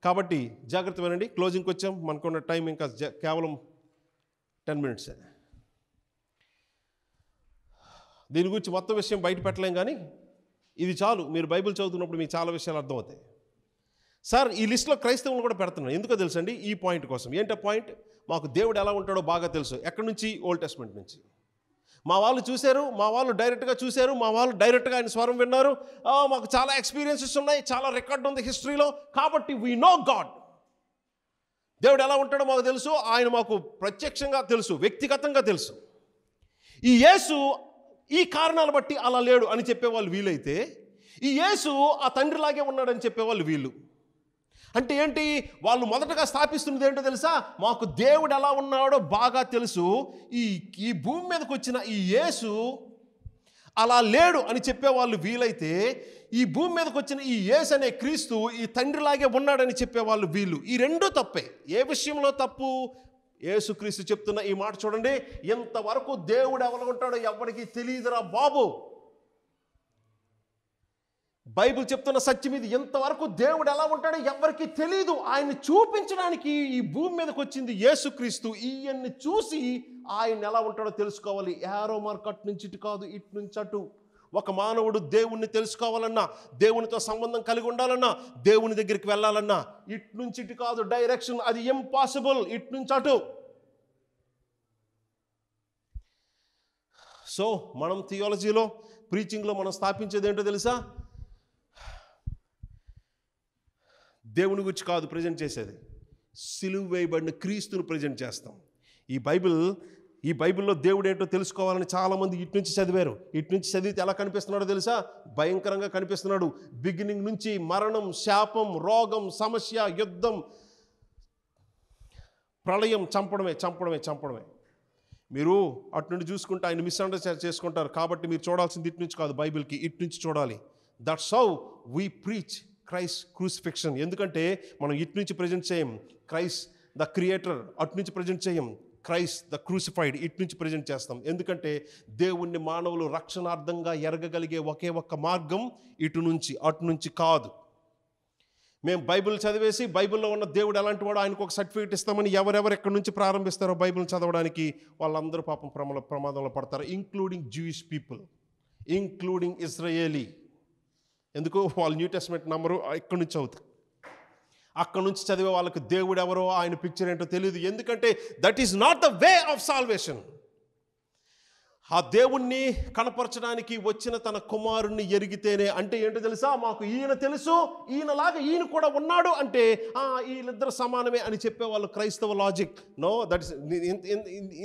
కాబట్టి జాగ్రత్త వినండి క్లోజింగ్కి వచ్చాం మనకున్న టైం ఇంకా కేవలం టెన్ మినిట్సే దీని గురించి మొత్తం విషయం బయట పెట్టలేం కానీ ఇది చాలు మీరు బైబిల్ చదువుతున్నప్పుడు మీకు చాలా విషయాలు అర్థమవుతాయి సార్ ఈ లిస్ట్లో క్రైస్తవులు కూడా పెడుతున్నాను ఎందుకో తెలుసండి ఈ పాయింట్ కోసం ఏంటో పాయింట్ మాకు దేవుడు ఎలా ఉంటాడో బాగా తెలుసు ఎక్కడి నుంచి ఓల్డ్ టెస్ట్మెంట్ నుంచి మా వాళ్ళు చూశారు మా వాళ్ళు డైరెక్ట్గా చూశారు మా వాళ్ళు డైరెక్ట్గా ఆయన స్వరం విన్నారు మాకు చాలా ఎక్స్పీరియన్సెస్ ఉన్నాయి చాలా రికార్డ్ ఉంది హిస్టరీలో కాబట్టి వీ నో గాడ్ దేవుడు ఎలా ఉంటాడో మాకు తెలుసు ఆయన మాకు ప్రత్యక్షంగా తెలుసు వ్యక్తిగతంగా తెలుసు ఈ యేసు ఈ కారణాలు బట్టి అలా లేడు అని చెప్పేవాళ్ళు వీలైతే ఈ యేసు ఆ తండ్రిలాగే ఉన్నాడని చెప్పేవాళ్ళు వీళ్ళు అంటే ఏంటి వాళ్ళు మొదటగా స్థాపిస్తున్నది ఏంటో తెలుసా మాకు దేవుడు ఎలా ఉన్నాడో బాగా తెలుసు ఈ ఈ భూమి మీదకి వచ్చిన ఈ యేసు అలా లేడు అని చెప్పేవాళ్ళు వీలైతే ఈ భూమి మీదకి వచ్చిన ఈ యేసు అనే క్రీస్తు ఈ తండ్రిలాగే ఉన్నాడని చెప్పేవాళ్ళు వీళ్ళు ఈ రెండూ తప్పే ఏ విషయంలో తప్పు క్రీస్తు చెప్తున్న ఈ మాట చూడండి ఎంతవరకు దేవుడు ఎవరు ఉంటాడో ఎవరికి తెలియదురా బాబు బైబిల్ చెప్తున్న సత్యం మీద ఎంతవరకు దేవుడు ఎలా ఉంటాడో ఎవరికి తెలియదు ఆయన్ని చూపించడానికి ఈ భూమి మీదకి వచ్చింది యేసుక్రీస్తు ఈయన్ని చూసి ఆయన ఎలా ఉంటాడో తెలుసుకోవాలి యారో మార్కట్ నుంచి ఇటు కాదు ఇటు నుంచి అటు ఒక మానవుడు దేవుణ్ణి తెలుసుకోవాలన్నా దేవునితో సంబంధం కలిగి ఉండాలన్నా దేవుని దగ్గరికి వెళ్ళాలన్నా ఇటు నుంచి ఇటు కాదు డైరెక్షన్ అది ఇంపాసిబుల్ ఇటు నుంచి అటు సో మనం థియాలజీలో ప్రీచింగ్లో మనం స్థాపించేది ఏంటో తెలుసా దేవుని గురించి కాదు ప్రజెంట్ చేసేది సిలువు వేయబడిన క్రీస్తును ప్రజెంట్ చేస్తాం ఈ బైబిల్ ఈ బైబిల్లో దేవుడు ఏంటో తెలుసుకోవాలని చాలామంది ఇటు నుంచి చదివారు ఇటు నుంచి చదివితే ఎలా కనిపిస్తున్నాడో తెలుసా భయంకరంగా కనిపిస్తున్నాడు బిగినింగ్ నుంచి మరణం శాపం రోగం సమస్య యుద్ధం ప్రళయం చంపడమే చంపడమే చంపడమే మీరు అటు నుండి చూసుకుంటే ఆయన మిస్అండర్స్టాండ్ చేసుకుంటారు కాబట్టి మీరు చూడాల్సింది ఇటు నుంచి కాదు బైబిల్కి ఇటు నుంచి చూడాలి that's how we preach Christ crucifixion ఎందుకంటే మనం ఇటు నుంచి ప్రజెంట్ చేయం క్రైస్ట్ ద క్రియేటర్ అటు నుంచి ప్రజెంట్ చేయం క్రైస్ట్ ద క్రూసిఫైడ్ ఇటు నుంచి ప్రజెంట్ చేస్తాం ఎందుకంటే దేవుణ్ణి మానవులు రక్షణార్థంగా ఎరగగలిగే ఒకే ఒక్క మార్గం ఇటు నుంచి అటు నుంచి కాదు మేము బైబిల్ చదివేసి బైబిల్లో ఉన్న దేవుడు ఎలాంటి వాడు ఆయనకు ఒక సర్టిఫికేట్ ఇస్తామని ఎవరెవరు ఎక్కడి నుంచి ప్రారంభిస్తారో బైబిల్ చదవడానికి వాళ్ళందరూ పాపం ప్రమాద ప్రమాదంలో పడతారు including Jewish people including Israeli ఎందుకు వాళ్ళు న్యూ టెస్ట్మెంట్ నంబరు ఇక్కడి నుంచి చదువుతారు అక్కడి నుంచి చదివే వాళ్ళకి దేవుడు ఎవరో ఆయన పిక్చర్ ఏంటో తెలియదు ఎందుకంటే that is not the way of salvation ఆ దేవుణ్ణి కనపరచడానికి వచ్చిన తన కుమారుణ్ణి ఎరిగితేనే అంటే ఏంటో తెలుసా మాకు ఈయన తెలుసు ఈయనలాగా ఈయన కూడా ఉన్నాడు అంటే వీళ్ళిద్దరు సమానమే అని చెప్పే వాళ్ళు క్రైస్తవ logic no that is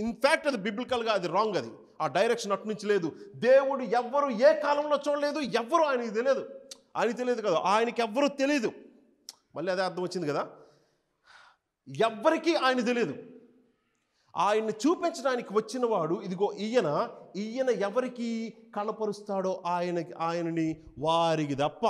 in fact అది బిబ్లికల్గా అది రాంగ్ అది ఆ డైరెక్షన్ అటు నుంచి లేదు దేవుడు ఎవ్వరు ఏ కాలంలో చూడలేదు ఎవ్వరు ఆయనకి తెలియదు ఆయన తెలియదు కదా ఆయనకి ఎవ్వరూ తెలియదు మళ్ళీ అదే అర్థం వచ్చింది కదా ఎవ్వరికీ ఆయన తెలియదు ఆయన్ని చూపించడానికి వచ్చినవాడు ఇదిగో ఈయన ఈయన ఎవరికి కనపరుస్తాడో ఆయనకి ఆయనని వారికి తప్ప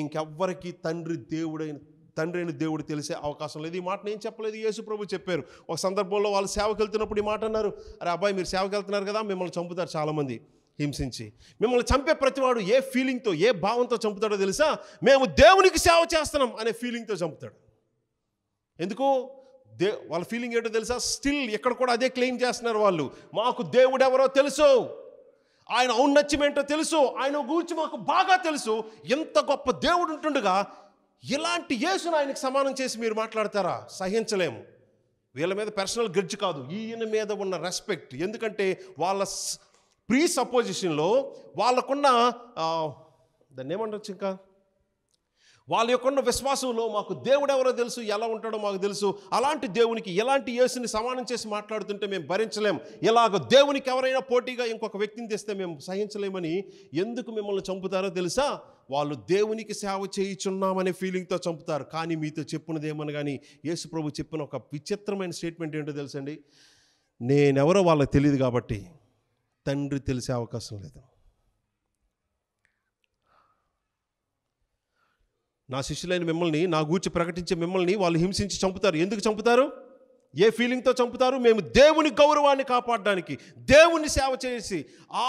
ఇంకెవ్వరికి తండ్రి దేవుడైన తండ్రి అయిన దేవుడు తెలిసే అవకాశం లేదు ఈ మాట నేను చెప్పలేదు యేసు ప్రభు చెప్పారు ఒక సందర్భంలో వాళ్ళు సేవకు వెళ్తున్నప్పుడు ఈ మాట అన్నారు అరే అబ్బాయి మీరు సేవకు వెళ్తున్నారు కదా మిమ్మల్ని చంపుతారు చాలామంది హింసించి మిమ్మల్ని చంపే ప్రతివాడు ఏ ఫీలింగ్తో ఏ భావంతో చంపుతాడో తెలుసా మేము దేవునికి సేవ చేస్తున్నాం అనే ఫీలింగ్తో చంపుతాడు ఎందుకు దే వాళ్ళ ఫీలింగ్ ఏంటో తెలుసా స్టిల్ ఎక్కడ కూడా అదే క్లెయిమ్ చేస్తున్నారు వాళ్ళు మాకు దేవుడు ఎవరో తెలుసు ఆయన ఔన్నత్యం ఏంటో తెలుసు ఆయన గూర్చి మాకు బాగా తెలుసు ఎంత గొప్ప దేవుడు ఉంటుండగా ఇలాంటి యేసును ఆయనకు సమానం చేసి మీరు మాట్లాడతారా సహించలేము వీళ్ళ మీద పర్సనల్ గ్రిడ్జ్ కాదు ఈయన మీద ఉన్న రెస్పెక్ట్ ఎందుకంటే వాళ్ళ ప్రీ సపోజిషన్లో వాళ్ళకున్న దాన్ని ఏమంటారు ఇంకా వాళ్ళ యొక్క ఉన్న విశ్వాసంలో మాకు దేవుడు ఎవరో తెలుసు ఎలా ఉంటాడో మాకు తెలుసు అలాంటి దేవునికి ఎలాంటి యేసుని సమానం చేసి మాట్లాడుతుంటే మేము భరించలేము ఇలాగ దేవునికి ఎవరైనా పోటీగా ఇంకొక వ్యక్తిని తెస్తే మేము సహించలేమని ఎందుకు మిమ్మల్ని చంపుతారో తెలుసా వాళ్ళు దేవునికి సేవ చేయుచున్నామనే ఫీలింగ్తో చంపుతారు కానీ మీతో చెప్పినది ఏమని కానీ యేసు ప్రభు చెప్పిన ఒక విచిత్రమైన స్టేట్మెంట్ ఏంటో తెలుసండి నేనెవరో వాళ్ళకి తెలియదు కాబట్టి తండ్రి తెలిసే అవకాశం లేదు నా శిష్యులైన మిమ్మల్ని నా గూర్చి ప్రకటించే మిమ్మల్ని వాళ్ళు హింసించి చంపుతారు ఎందుకు చంపుతారు ఏ ఫీలింగ్తో చంపుతారు మేము దేవుని గౌరవాన్ని కాపాడడానికి దేవుని సేవ చేసి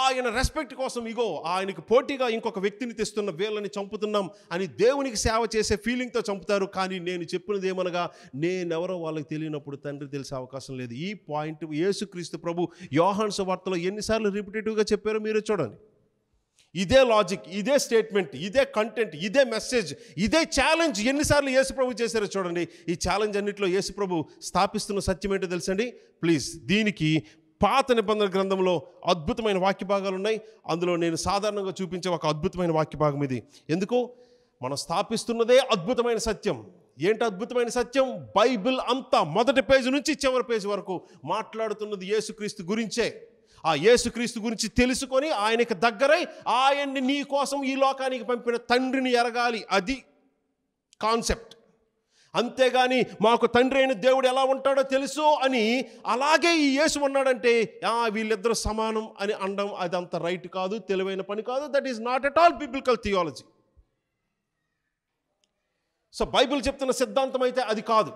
ఆయన రెస్పెక్ట్ కోసం ఇగో ఆయనకి పోటీగా ఇంకొక వ్యక్తిని తెస్తున్న వీళ్ళని చంపుతున్నాం అని దేవునికి సేవ చేసే ఫీలింగ్తో చంపుతారు కానీ నేను చెప్పినది ఏమనగా నేనెవరో వాళ్ళకి తెలియనప్పుడు తండ్రి తెలిసే అవకాశం లేదు ఈ పాయింట్ యేసుక్రీస్తు ప్రభు యోహాన్స్ వార్తలో ఎన్నిసార్లు రిపిటేటివ్గా చెప్పారో మీరు చూడండి ఇదే లాజిక్ ఇదే స్టేట్మెంట్ ఇదే కంటెంట్ ఇదే మెసేజ్ ఇదే ఛాలెంజ్ ఎన్నిసార్లు యేసుప్రభు చేశారో చూడండి ఈ ఛాలెంజ్ అన్నింటిలో యేసుప్రభు స్థాపిస్తున్న సత్యం ఏంటో తెలుసండి ప్లీజ్ దీనికి పాత నిబంధన గ్రంథంలో అద్భుతమైన వాక్య భాగాలు ఉన్నాయి అందులో నేను సాధారణంగా చూపించే ఒక అద్భుతమైన వాక్య భాగం ఇది ఎందుకు మనం స్థాపిస్తున్నదే అద్భుతమైన సత్యం ఏంటి అద్భుతమైన సత్యం బైబిల్ అంతా మొదటి పేజీ నుంచి చివరి పేజీ వరకు మాట్లాడుతున్నది యేసుక్రీస్తు గురించే ఆ యేసుక్రీస్తు గురించి తెలుసుకొని ఆయనకి దగ్గరై ఆయన్ని నీ కోసం ఈ లోకానికి పంపిన తండ్రిని ఎరగాలి అది కాన్సెప్ట్ అంతేగాని మాకు తండ్రి అయిన దేవుడు ఎలా ఉంటాడో తెలుసు అని అలాగే ఈ యేసు ఉన్నాడంటే ఆ వీళ్ళిద్దరూ సమానం అని అనడం అది అంత రైట్ కాదు తెలివైన పని కాదు that is not at all biblical theology so Bible చెప్తున్న సిద్ధాంతం అయితే అది కాదు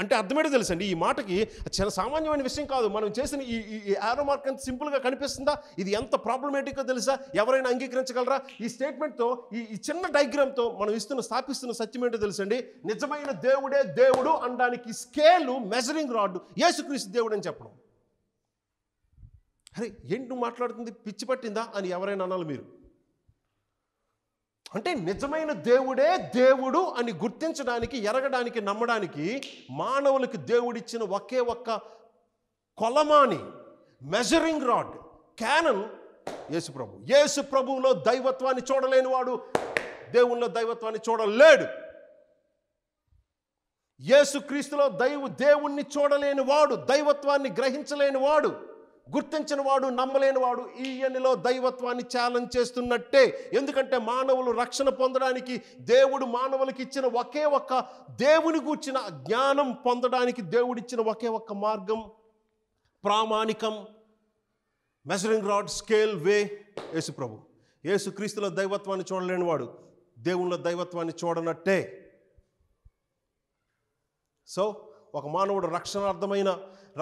అంటే అర్థమేటో తెలుసండి ఈ మాటకి చాలా సామాన్యమైన విషయం కాదు మనం చేసిన ఈ ఈ యారో మార్క్ ఎంత సింపుల్గా కనిపిస్తుందా ఇది ఎంత ప్రాబ్లమేటిక్గా తెలుసా ఎవరైనా అంగీకరించగలరా ఈ స్టేట్మెంట్తో ఈ ఈ చిన్న డైగ్రామ్తో మనం ఇస్తున్న స్థాపిస్తున్న సత్యం ఏంటో తెలుసండి నిజమైన దేవుడే దేవుడు అనడానికి స్కేలు మెజరింగ్ రాడ్ యేసుక్రీస్తు దేవుడు అని చెప్పడం అరే ఏంటి నువ్వు మాట్లాడుతుంది పిచ్చి పట్టిందా అని ఎవరైనా అనాలి మీరు అంటే నిజమైన దేవుడే దేవుడు అని గుర్తించడానికి ఎరగడానికి నమ్మడానికి మానవులకు దేవుడిచ్చిన ఒకే ఒక్క కొలమాని మెజరింగ్ రాడ్ క్యానన్ యేసు ప్రభు యేసు ప్రభువులో దైవత్వాన్ని చూడలేని వాడు దేవుల్లో దైవత్వాన్ని చూడలేడు యేసుక్రీస్తులో దైవ దేవుణ్ణి చూడలేని వాడు దైవత్వాన్ని గ్రహించలేని వాడు గుర్తించిన వాడు నమ్మలేని వాడు ఈయనలో దైవత్వాన్ని ఛాలెంజ్ చేస్తున్నట్టే ఎందుకంటే మానవులు రక్షణ పొందడానికి దేవుడు మానవులకి ఇచ్చిన ఒకే ఒక్క దేవుని కూర్చిన జ్ఞానం పొందడానికి దేవుడిచ్చిన ఒకే ఒక్క మార్గం ప్రామాణికం measuring rod scale way Yesu ప్రభు యేసు క్రీస్తుల దైవత్వాన్ని చూడలేని వాడు దేవుళ్ళ దైవత్వాన్ని చూడనట్టే సో ఒక మానవుడు రక్షణార్థమైన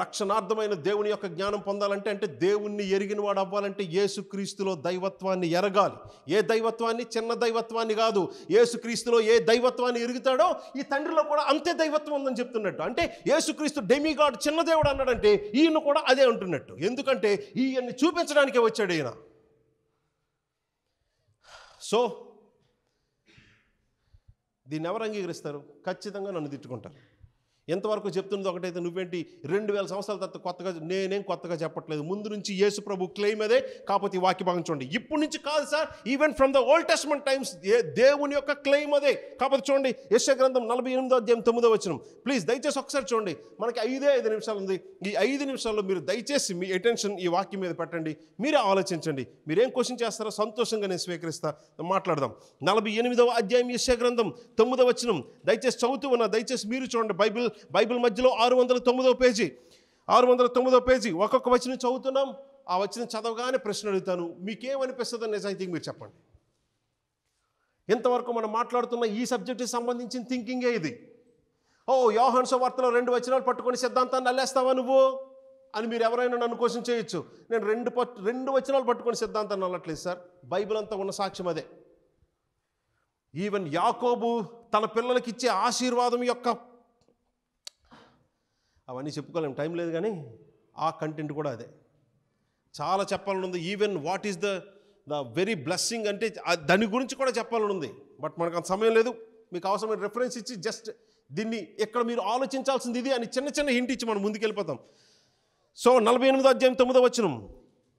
రక్షణార్థమైన దేవుని యొక్క జ్ఞానం పొందాలంటే అంటే దేవుణ్ణి ఎరిగిన వాడు అవ్వాలంటే యేసుక్రీస్తులో దైవత్వాన్ని ఎరగాలి ఏ దైవత్వాన్ని చిన్న దైవత్వాన్ని కాదు ఏసుక్రీస్తులో ఏ దైవత్వాన్ని ఎరుగుతాడో ఈ తండ్రిలో కూడా అంతే దైవత్వం ఉందని చెప్తున్నట్టు అంటే యేసుక్రీస్తు డెమిగాడ్ చిన్న దేవుడు అన్నాడంటే ఈయన కూడా అదే ఉంటున్నట్టు ఎందుకంటే ఈయన్ని చూపించడానికే వచ్చాడు ఈయన సో దీన్ని ఎవరు అంగీకరిస్తారు ఖచ్చితంగా నన్ను తిట్టుకుంటారు ఎంతవరకు చెప్తున్నది ఒకటైతే నువ్వేంటి రెండు వేల సంవత్సరాల తర్వాత కొత్తగా నేనేం కొత్తగా చెప్పట్లేదు ముందు నుంచి యేసు ప్రభు క్లెయిమ్ అదే కాకపోతే ఈ వాక్య భాగం చూడండి ఇప్పుడు నుంచి కాదు sir even from the Old Testament times దేవుని యొక్క క్లెయిమ్ అదే కాకపోతే చూడండి యశ గ్రంథం నలభై ఎనిమిదో అధ్యాయం తొమ్మిదో వచ్చినం ప్లీజ్ దయచేసి ఒకసారి చూడండి మనకి ఐదే ఐదు నిమిషాలు ఉంది ఈ ఐదు నిమిషాల్లో మీరు దయచేసి మీ అటెన్షన్ ఈ వాక్యం మీద పెట్టండి మీరే ఆలోచించండి మీరేం క్వశ్చన్ చేస్తారో సంతోషంగా నేను స్వీకరిస్తా మాట్లాడదాం నలభై ఎనిమిదవ అధ్యాయం యశ గ్రంథం తొమ్మిదో వచ్చిన దయచేసి చదువుతూ ఉన్న దయచేసి మీరు చూడండి బైబిల్ బైబిల్ మధ్యలో ఆరు వందల తొమ్మిదో పేజీ ఆరు వందల తొమ్మిదో పేజీ ఒక్కొక్క వచనం చదువుతున్నాం ఆ వచ్చిన చదవగానే ప్రశ్న అడుగుతాను మీకేమనిపిస్తుంది నిజాయితీకి మీరు చెప్పండి ఇంతవరకు మనం మాట్లాడుతున్న ఈ సబ్జెక్టుకి సంబంధించిన థింకింగే ఇది ఓ యోహన్సో వార్తలో రెండు వచనాలు పట్టుకొని సిద్ధాంతాన్ని అల్లేస్తావా నువ్వు అని మీరు ఎవరైనా నన్ను క్వశ్చన్ చేయొచ్చు నేను రెండు పట్టు రెండు వచనాలు పట్టుకొని సిద్ధాంతాన్ని అల్లట్లేదు సార్ బైబిల్ అంతా ఉన్న సాక్ష్యం అదే ఈవెన్ యాకోబు తన పిల్లలకిచ్చే ఆశీర్వాదం యొక్క అవన్నీ చెప్పుకోలేము టైం లేదు కానీ ఆ కంటెంట్ కూడా అదే చాలా చెప్పాలని ఉంది even what is the the very blessing అంటే దాని గురించి కూడా చెప్పాలని ఉంది బట్ మనకు అంత సమయం లేదు మీకు అవసరమైన రెఫరెన్స్ ఇచ్చి జస్ట్ దీన్ని ఎక్కడ మీరు ఆలోచించాల్సింది ఇది అని చిన్న చిన్న హింట్ ఇచ్చి మనం ముందుకెళ్ళిపోతాం సో నలభై ఎనిమిదో అధ్యాయం తొమ్మిదో వచ్చిన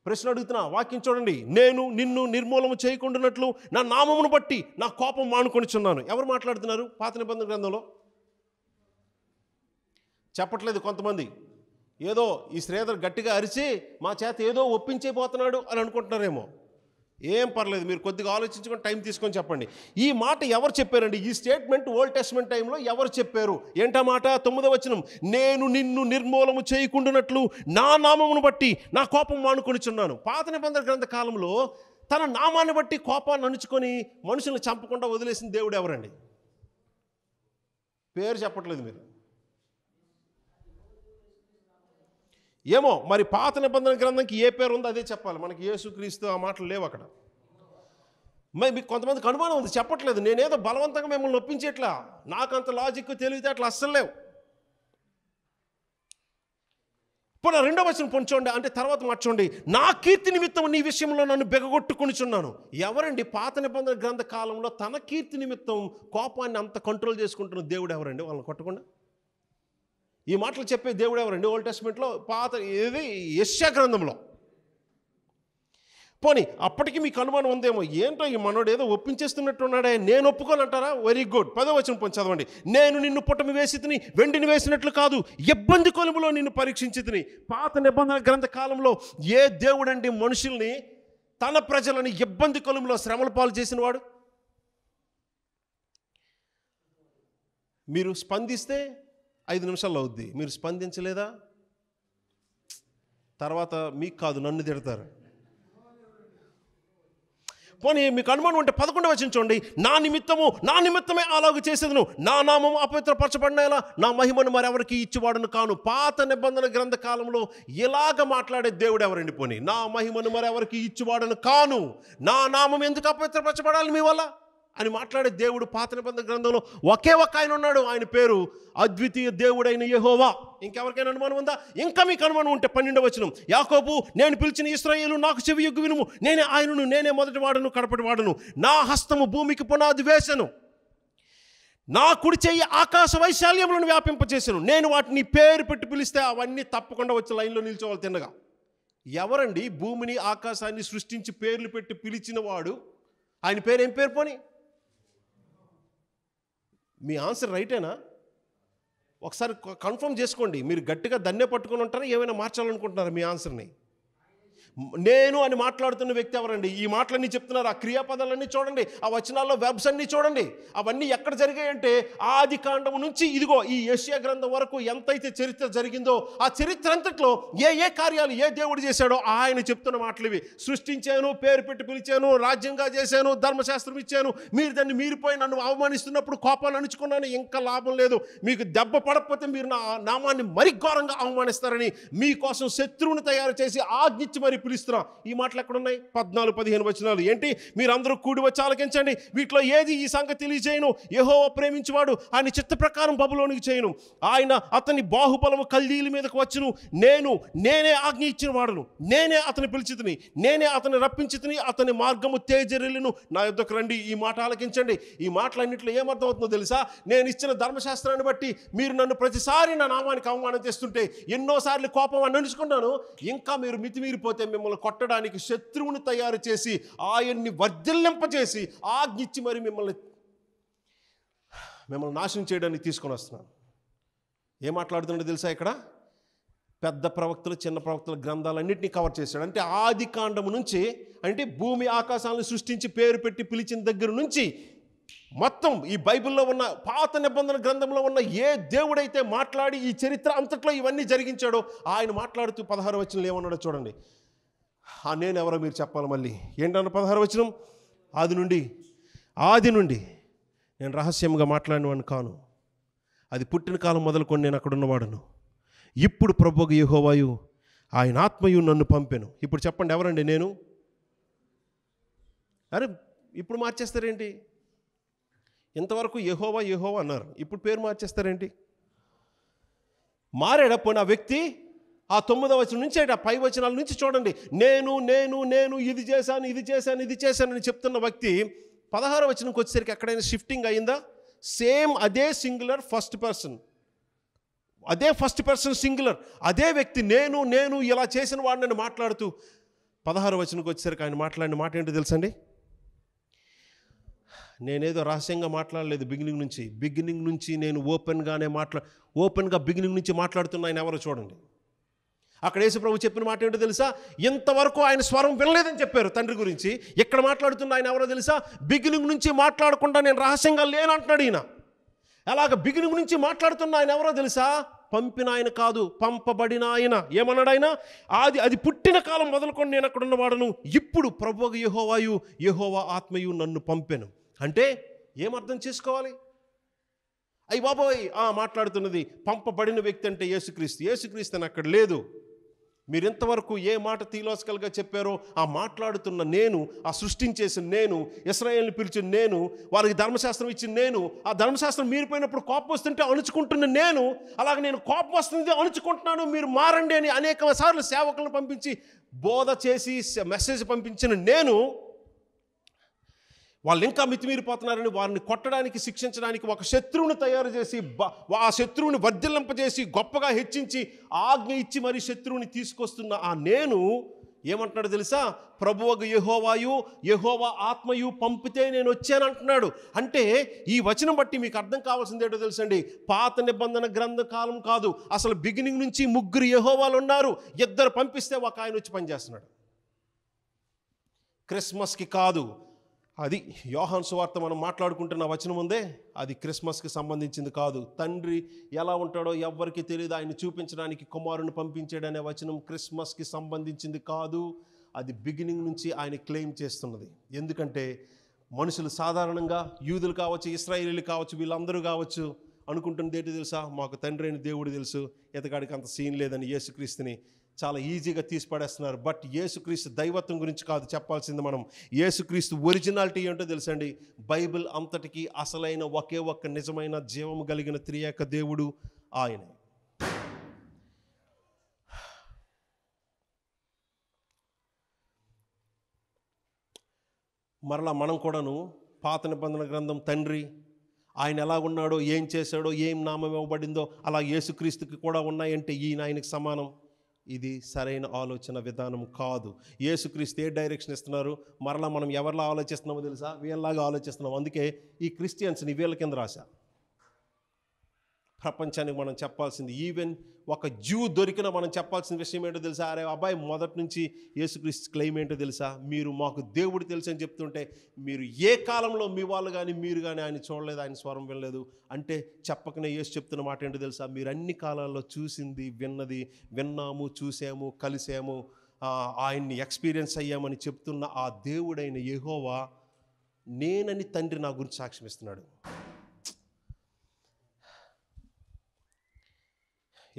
ప్రశ్న అడుగుతున్నా వాక్యం చూడండి నేను నిన్ను నిర్మూలన చేయకుండా నా నామమును బట్టి నా కోపం మానుకొనిచున్నాను ఎవరు మాట్లాడుతున్నారు పాత నిబంధన గ్రంథంలో చెప్పట్లేదు కొంతమంది ఏదో ఈ శ్రీధర్ గట్టిగా అరిచి మా చేత ఏదో ఒప్పించేపోతున్నాడు అని అనుకుంటున్నారేమో ఏం పర్లేదు మీరు కొద్దిగా ఆలోచించుకొని టైం తీసుకొని చెప్పండి ఈ మాట ఎవరు చెప్పారండి ఈ స్టేట్మెంట్ ఓల్డ్ టెస్ట్మెంట్ టైంలో ఎవరు చెప్పారు ఏంటా మాట తొమ్మిదో వచనం నేను నిన్ను నిర్మూలము చేయకుండానట్లు నా నామమును బట్టి నా కోపం మానుకొనిచున్నాను పాత నిబంధన గ్రంథ కాలంలో తన నామాన్ని బట్టి కోపాన్ని అణుచుకొని మనుషులను చంపకుండా వదిలేసిన దేవుడు ఎవరండి పేరు చెప్పట్లేదు మీరు ఏమో మరి పాత నిబంధన గ్రంథంకి ఏ పేరు ఉందో అదే చెప్పాలి మనకి ఏసుక్రీస్తు ఆ మాటలు లేవు అక్కడ మరి మీకు కొంతమందికి అనుమానం ఉంది చెప్పట్లేదు నేనేదో బలవంతంగా మిమ్మల్ని ఒప్పించేట్లా నాకంత లాజిక్ తెలివితే అట్లా అస్సలు లేవు ఇప్పుడు రెండో వచ్చిన పొంచండి అంటే తర్వాత మార్చండి నా కీర్తి నిమిత్తం నీ విషయంలో నన్ను బెగగొట్టుకునిచున్నాను ఎవరండి పాత నిబంధన గ్రంథ కాలంలో తన కీర్తి నిమిత్తం కోపాన్ని అంత కంట్రోల్ చేసుకుంటున్న దేవుడు ఎవరండి వాళ్ళని కొట్టకుండా ఈ మాటలు చెప్పే దేవుడు ఎవరండి ఓల్డ్ టెస్ట్మెంట్లో పాత ఏది యశ్యా గ్రంథంలో పోనీ అప్పటికి మీకు అనుమానం ఉందేమో ఏంటో ఈ మనోడు ఏదో ఒప్పించేస్తున్నట్టున్నాడే నేను ఒప్పుకోనంటారా వెరీ గుడ్ పదో వచ్చిన పని చదవండి నేను నిన్ను పుట్టమి వేసి తిని వెండిని వేసినట్లు కాదు ఇబ్బంది కొలుములో నిన్ను పరీక్షించి తిని పాత నిబంధన గ్రంథ కాలంలో ఏ దేవుడండి మనుషుల్ని తన ప్రజలని ఇబ్బంది కొలుములో శ్రమల పాలు చేసినవాడు మీరు స్పందిస్తే ఐదు నిమిషాల్లో అవుద్ది మీరు స్పందించలేదా తర్వాత మీకు కాదు నన్ను తిడతారు పోనీ మీకు అనుమానం ఉంటే పదకొండు వచించండి నా నిమిత్తము నా నిమిత్తమే అలాగ చేసేదను నా నామము అపవిత్రపరచబడినేలా నా మహిమను మరెవరికి ఇచ్చివాడును కాను పాత నిబంధన గ్రంథకాలంలో ఇలాగ మాట్లాడే దేవుడు ఎవరండి పోనీ నా మహిమను మరెవరికి ఇచ్చివాడును కాను నా నామం ఎందుకు అపవిత్రపరచబడాలి మీ వల్ల అని మాట్లాడే దేవుడు పాత నిబంధ గ్రంథంలో ఒకే ఒక్క ఆయన ఉన్నాడు ఆయన పేరు అద్వితీయ దేవుడైన యహోవా ఇంకెవరికైనా అనుమానం ఉందా ఇంకా మీకు అనుమానం ఉంటే పన్నెండవచనం యాకోబు నేను పిలిచిన ఇస్రాయేలు నాకు చెవి ఎగ్గు వినుము నేనే ఆయనను నేనే మొదటి వాడను కడపటి వాడను నా హస్తము భూమికి పునాది వేశాను నా కుడి చెయ్యి ఆకాశ వైశాల్యములను వ్యాపింపచేసాను నేను వాటిని పేరు పెట్టి పిలిస్తే అవన్నీ తప్పకుండా వచ్చి లైన్లో నిల్చోవాలి తిన్నగా ఎవరండి భూమిని ఆకాశాన్ని సృష్టించి పేర్లు పెట్టి పిలిచిన వాడు ఆయన పేరు ఏం పేరు పోనీ మీ ఆన్సర్ రైటేనా ఒకసారి కన్ఫర్మ్ చేసుకోండి మీరు గట్టిగా దన్నే పట్టుకుని ఉంటారా ఏమైనా మార్చాలనుకుంటున్నారా మీ ఆన్సర్ని నేను అని మాట్లాడుతున్న వ్యక్తి ఎవరండి ఈ మాటలన్నీ చెప్తున్నారు ఆ క్రియాపదాలన్నీ చూడండి ఆ వచనాల్లో వెబ్స్ అన్నీ చూడండి అవన్నీ ఎక్కడ జరిగాయంటే ఆది కాండం నుంచి ఇదిగో ఈ ఏషియా గ్రంథం వరకు ఎంతైతే చరిత్ర జరిగిందో ఆ చరిత్ర అంతట్లో ఏ ఏ కార్యాలు ఏ దేవుడు చేశాడో ఆయన చెప్తున్న మాటలు ఇవి సృష్టించాను పేరు పెట్టి పిలిచాను రాజ్యంగా చేశాను ధర్మశాస్త్రం ఇచ్చాను మీరు దాన్ని మీరిపోయి నన్ను అవమానిస్తున్నప్పుడు కోపాలు అణుచుకున్నాను ఇంకా లాభం లేదు మీకు దెబ్బ పడకపోతే మీరు నా నామాన్ని మరి ఘోరంగా అవమానిస్తారని మీకోసం శత్రువుని తయారు చేసి ఆజ్ఞించి మరి పిలుస్తున్నా ఈ మాటలు ఎక్కడున్నాయి పద్నాలుగు పదిహేను వచనాలు ఏంటి మీరందరూ కూడి వచ్చి ఆలకించండి వీటిలో ఏది ఈ సంగతి తెలియజేయను ఏహో ప్రేమించేవాడు ఆయన చిత్త ప్రకారం బబులోనికి చేయను ఆయన అతని బాహుబలము కల్దీల మీదకు వచ్చును నేను నేనే ఆజ్ఞ ఇచ్చిన వాడును నేనే అతని పిలిచితిని నేనే అతని రప్పించితిని అతని మార్గము తేజరిల్లును నా యుద్ధకు రండి ఈ మాట ఆలకించండి ఈ మాటలన్నింటిలో ఏమర్థమవుతుందో తెలుసా నేను ఇచ్చిన ధర్మశాస్త్రాన్ని బట్టి మీరు నన్ను ప్రతిసారి నా నామానికి అవమానం చేస్తుంటే ఎన్నోసార్లు కోపం నడుచుకున్నాను ఇంకా మీరు మితిమీరిపోతే మిమ్మల్ని కొట్టడానికి శత్రువుని తయారు చేసి ఆయన్ని వర్ధిల్లింపచేసి ఆజ్ఞిచ్చి మరి మిమ్మల్ని మిమ్మల్ని నాశనం చేయడానికి తీసుకొని వస్తున్నాను ఏం మాట్లాడుతుండో తెలుసా ఇక్కడ పెద్ద ప్రవక్తలు చిన్న ప్రవక్తల గ్రంథాలన్నింటినీ కవర్ చేశాడు అంటే ఆది కాండము నుంచి అంటే భూమి ఆకాశాలను సృష్టించి పేరు పెట్టి పిలిచిన దగ్గర నుంచి మొత్తం ఈ బైబిల్లో ఉన్న పాత నిబంధన గ్రంథంలో ఉన్న ఏ దేవుడైతే మాట్లాడి ఈ చరిత్ర అంతట్లో ఇవన్నీ జరిగించాడో ఆయన మాట్లాడుతూ పదహారు వచ్చినలు ఏమన్నాడో చూడండి నేను ఎవరో మీరు చెప్పాలి మళ్ళీ ఏంటన్న పదహారు వచ్చిన ఆది నుండి ఆది నుండి నేను రహస్యంగా మాట్లాడినవాడిని కాను అది పుట్టిన కాలం మొదలుకొని నేను అక్కడ ఉన్నవాడును ఇప్పుడు ప్రభుగు యహోవాయు ఆయన ఆత్మయు నన్ను పంపాను ఇప్పుడు చెప్పండి ఎవరండి నేను అరే ఇప్పుడు మార్చేస్తారేంటి ఇంతవరకు యహోవా యహోవా అన్నారు ఇప్పుడు పేరు మార్చేస్తారేంటి మారేటప్పుడు ఆ వ్యక్తి ఆ తొమ్మిదవ వచనం నుంచి ఆ పై వచనాల నుంచి చూడండి నేను నేను నేను ఇది చేశాను ఇది చేశాను ఇది చేశానని చెప్తున్న వ్యక్తి పదహారు వచనంకి వచ్చేసరికి ఎక్కడైనా షిఫ్టింగ్ అయిందా సేమ్ అదే సింగులర్ ఫస్ట్ పర్సన్ అదే ఫస్ట్ పర్సన్ సింగులర్ అదే వ్యక్తి నేను నేను ఇలా చేసిన వాడిని మాట్లాడుతూ పదహారు వచనకు వచ్చేసరికి ఆయన మాట్లాడిన మాట ఏంటో తెలుసండి నేనేదో రహస్యంగా మాట్లాడలేదు బిగినింగ్ నుంచి బిగినింగ్ నుంచి నేను ఓపెన్గానే మాట్లా ఓపెన్గా బిగినింగ్ నుంచి మాట్లాడుతున్న ఆయన ఎవరో చూడండి అక్కడ యేసుప్రభు చెప్పిన మాట ఏంటో తెలుసా ఇంతవరకు ఆయన స్వరం వినలేదని చెప్పారు తండ్రి గురించి ఎక్కడ మాట్లాడుతున్న ఆయన ఎవరో తెలుసా బిగినింగ్ నుంచి మాట్లాడకుండా నేను రహస్యంగా లేను అంటున్నాడు ఈయన అలాగ బిగినింగ్ నుంచి మాట్లాడుతున్న ఆయన ఎవరో తెలుసా పంపిన ఆయన కాదు పంపబడిన ఆయన ఏమన్నాడు ఆయన అది అది పుట్టిన కాలం మొదలుకొని నేను అక్కడ ఉన్నవాడను ఇప్పుడు ప్రభు యహోవాయు యహోవా ఆత్మయు నన్ను పంపాను అంటే ఏమర్థం చేసుకోవాలి అయ్యి బాబోయ్ మాట్లాడుతున్నది పంపబడిన వ్యక్తి అంటే యేసుక్రీస్తు యేసుక్రీస్తు అని అక్కడ లేదు మీరు ఇంతవరకు ఏ మాట థియలాజికల్గా చెప్పారో ఆ మాట్లాడుతున్న నేను ఆ సృష్టించేసిన నేను ఇస్రాయేల్ని పిలిచిన నేను వారికి ధర్మశాస్త్రం ఇచ్చిన నేను ఆ ధర్మశాస్త్రం మీరు పోయినప్పుడు కోపం వస్తుంటే అణుచుకుంటున్న నేను అలాగే నేను కోపం వస్తుంది అణుచుకుంటున్నాను మీరు మారండి అని అనేక సార్లు సేవకులను పంపించి బోధ చేసి మెసేజ్ పంపించిన నేను వాళ్ళు ఇంకా మితిమీరిపోతున్నారని వారిని కొట్టడానికి శిక్షించడానికి ఒక శత్రువుని తయారు చేసి ఆ శత్రువుని వర్ధిల్లింపజేసి గొప్పగా హెచ్చించి ఆజ్ఞ ఇచ్చి మరి శత్రువుని తీసుకొస్తున్న ఆ నేను ఏమంటున్నాడు తెలుసా ప్రభువకు యహోవాయు యహోవా ఆత్మయు పంపితే నేను వచ్చాను అంటున్నాడు అంటే ఈ వచనం బట్టి మీకు అర్థం కావాల్సింది ఏంటో తెలుసండి పాత నిబంధన గ్రంథకాలం కాదు అసలు బిగినింగ్ నుంచి ముగ్గురు యహోవాలు ఉన్నారు ఇద్దరు పంపిస్తే ఒక ఆయన వచ్చి పనిచేస్తున్నాడు క్రిస్మస్కి కాదు అది యోహాన్ సువార్త మనం మాట్లాడుకుంటున్న వచనం ఉందే అది క్రిస్మస్కి సంబంధించింది కాదు తండ్రి ఎలా ఉంటాడో ఎవ్వరికి తెలియదు ఆయన చూపించడానికి కుమారుని పంపించాడనే వచనం క్రిస్మస్కి సంబంధించింది కాదు అది బిగినింగ్ నుంచి ఆయన క్లెయిమ్ చేస్తున్నది ఎందుకంటే మనుషులు సాధారణంగా యూదులు కావచ్చు ఇస్రాయేలీలు కావచ్చు వీళ్ళందరూ కావచ్చు అనుకుంటున్నది ఏంటి తెలుసా మాకు తండ్రి అయిన దేవుడు తెలుసు ఇతగాడికి అంత సీన్ లేదని యేసుక్రీస్తుని చాలా ఈజీగా తీసి పడేస్తున్నారు బట్ యేసుక్రీస్తు దైవత్వం గురించి కాదు చెప్పాల్సింది మనం యేసుక్రీస్తు ఒరిజినాలిటీ ఏంటో తెలుసండి బైబిల్ అంతటికీ అసలైన ఒకే ఒక్క నిజమైన జీవము కలిగిన త్రియాక దేవుడు ఆయన మరలా మనం కూడాను పాత నిబంధన గ్రంథం తండ్రి ఆయన ఎలా ఉన్నాడో ఏం చేశాడో ఏం నామం ఇవ్వబడిందో అలా యేసుక్రీస్తుకి కూడా ఉన్నాయంటే ఈయన ఆయనకి సమానం ఇది సరైన ఆలోచన విధానం కాదు యేసుక్రీస్తు ఏ డైరెక్షన్ ఇస్తున్నారు మరలా మనం ఎవరిలా ఆలోచిస్తున్నామో తెలుసా వీళ్ళలాగా ఆలోచిస్తున్నాం అందుకే ఈ క్రిస్టియన్స్ని వీళ్ళ కింద రాశా ప్రపంచానికి మనం చెప్పాల్సింది ఈవెన్ ఒక జీవు దొరికిన మనం చెప్పాల్సిన విషయం ఏంటో తెలుసా అరే అబ్బాయి మొదటి నుంచి యేసుక్రీస్తు క్లెయిమ్ ఏంటో తెలుసా మీరు మాకు దేవుడు తెలుసు అని చెప్తుంటే మీరు ఏ కాలంలో మీ వాళ్ళు కానీ మీరు కానీ ఆయన చూడలేదు ఆయన స్వరం వినలేదు అంటే చెప్పకనే యేసు చెప్తున్న మాట ఏంటో తెలుసా మీరు అన్ని కాలాల్లో చూసింది విన్నది విన్నాము చూసాము కలిసాము ఆయన్ని ఎక్స్పీరియన్స్ అయ్యామని చెప్తున్న ఆ దేవుడైన యహోవా నేనని తండ్రి నా గురించి సాక్ష్యం ఇస్తున్నాడు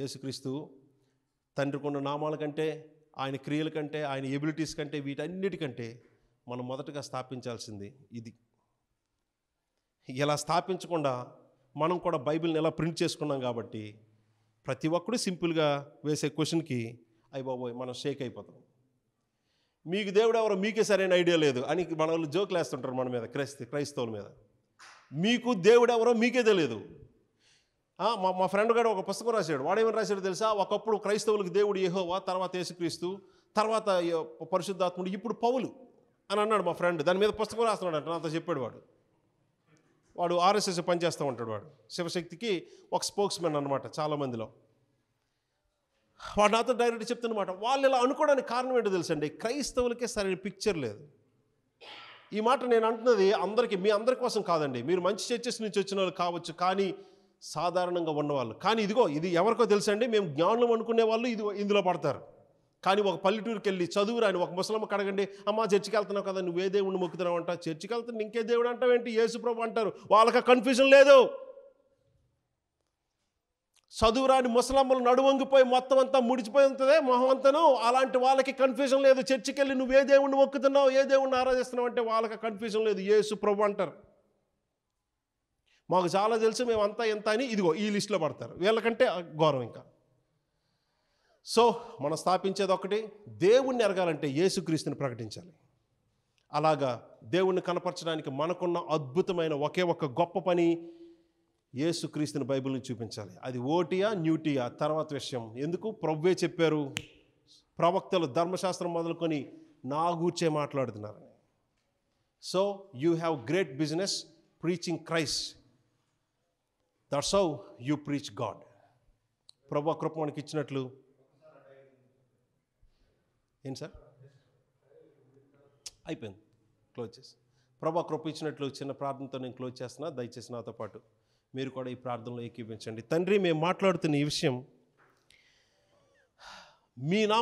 యేసుక్రీస్తు తండ్రికున్న నామాల కంటే ఆయన క్రియల కంటే ఆయన ఎబిలిటీస్ కంటే వీటన్నిటికంటే మనం మొదటగా స్థాపించాల్సింది ఇది ఇలా స్థాపించకుండా మనం కూడా బైబిల్ని ఎలా ప్రింట్ చేసుకున్నాం కాబట్టి ప్రతి ఒక్కడు సింపుల్గా వేసే క్వశ్చన్కి అయ్యి బాబోయ్ మనం షేక్ అయిపోతాం మీకు దేవుడు ఎవరో మీకే సరైన ఐడియా లేదు అని మన వాళ్ళు జోకులు వేస్తుంటారు మన మీద క్రైస్త క్రైస్తవుల మీద మీకు దేవుడు ఎవరో మీకే తెలియదు మా మా ఫ్రెండ్ గారు ఒక పుస్తకం రాశాడు వాడేమని రాశాడు తెలుసా ఒకప్పుడు క్రైస్తవులకు దేవుడు ఏహోవా తర్వాత యేసుక్రీస్తు తర్వాత పరిశుద్ధాత్ముడు ఇప్పుడు పౌలు అని అన్నాడు మా ఫ్రెండ్ దాని మీద పుస్తకం రాస్తున్నాడు అంటే నాతో చెప్పాడు వాడు వాడు ఆర్ఎస్ఎస్ పనిచేస్తూ ఉంటాడు వాడు శివశక్తికి ఒక స్పోక్స్ మెన్ అనమాట చాలామందిలో వాడు నాతో డైరెక్ట్ చెప్తున్నమాట వాళ్ళు ఇలా అనుకోవడానికి కారణం ఏంటో తెలుసండి క్రైస్తవులకే సరైన పిక్చర్ లేదు ఈ మాట నేను అంటున్నది అందరికీ మీ అందరి కోసం కాదండి మీరు మంచి చర్చెస్ నుంచి వచ్చిన వాళ్ళు కావచ్చు కానీ సాధారణంగా ఉన్నవాళ్ళు కానీ ఇదిగో ఇది ఎవరికో తెలుసండి మేము జ్ఞానం అనుకునే వాళ్ళు ఇది ఇందులో పడతారు కానీ ఒక పల్లెటూరుకి వెళ్ళి చదువు రాని ఒక ముసలమ్మ కడగండి అమ్మ చర్చికి వెళ్తున్నావు కదా నువ్వే దేవుడిని మొక్కుతున్నావు అంట చర్చికి వెళ్తున్నా ఇంకే దేవుడు అంటావు ఏంటి యేసుప్రభు అంటారు వాళ్ళకి కన్ఫ్యూజన్ లేదు చదువు రాని ముసలమ్మలు నడువంగిపోయి మొత్తం అంతా ముడిచిపోయి ఉంటుందే మొహం అంతను అలాంటి వాళ్ళకి కన్ఫ్యూజన్ లేదు చర్చికి వెళ్ళి నువ్వు ఏ దేవుడిని మొక్కుతున్నావు ఏ దేవుడిని ఆరాధిస్తున్నావు అంటే వాళ్ళకి కన్ఫ్యూజన్ లేదు యేసు ప్రభు అంటారు మాకు చాలా తెలుసు మేమంతా ఎంత అని ఇదిగో ఈ లిస్టులో పడతారు వీళ్ళకంటే గౌరవం ఇంకా సో మనం స్థాపించేది ఒకటి దేవుణ్ణి ఎరగాలంటే యేసుక్రీస్తుని ప్రకటించాలి అలాగా దేవుణ్ణి కనపరచడానికి మనకున్న అద్భుతమైన ఒకే ఒక గొప్ప పని యేసుక్రీస్తుని బైబిల్ని చూపించాలి అది ఓటియా న్యూటియా తర్వాత విషయం ఎందుకు ప్రవ్వే చెప్పారు ప్రవక్తలు ధర్మశాస్త్రం మొదలుకొని నా మాట్లాడుతున్నారని so you have great business preaching Christ that's how you preach God ప్రభు కృప మనకి ఇచ్చినట్లు ఏంటి సార్ అయిపోయింది క్లోజ్ చేసి ప్రభా కృప ఇచ్చినట్లు చిన్న ప్రార్థనతో నేను క్లోజ్ చేస్తున్నా దయచేసి నాతో పాటు మీరు కూడా ఈ ప్రార్థనలో ఏకీపించండి తండ్రి మేము మాట్లాడుతున్న ఈ విషయం మీ నా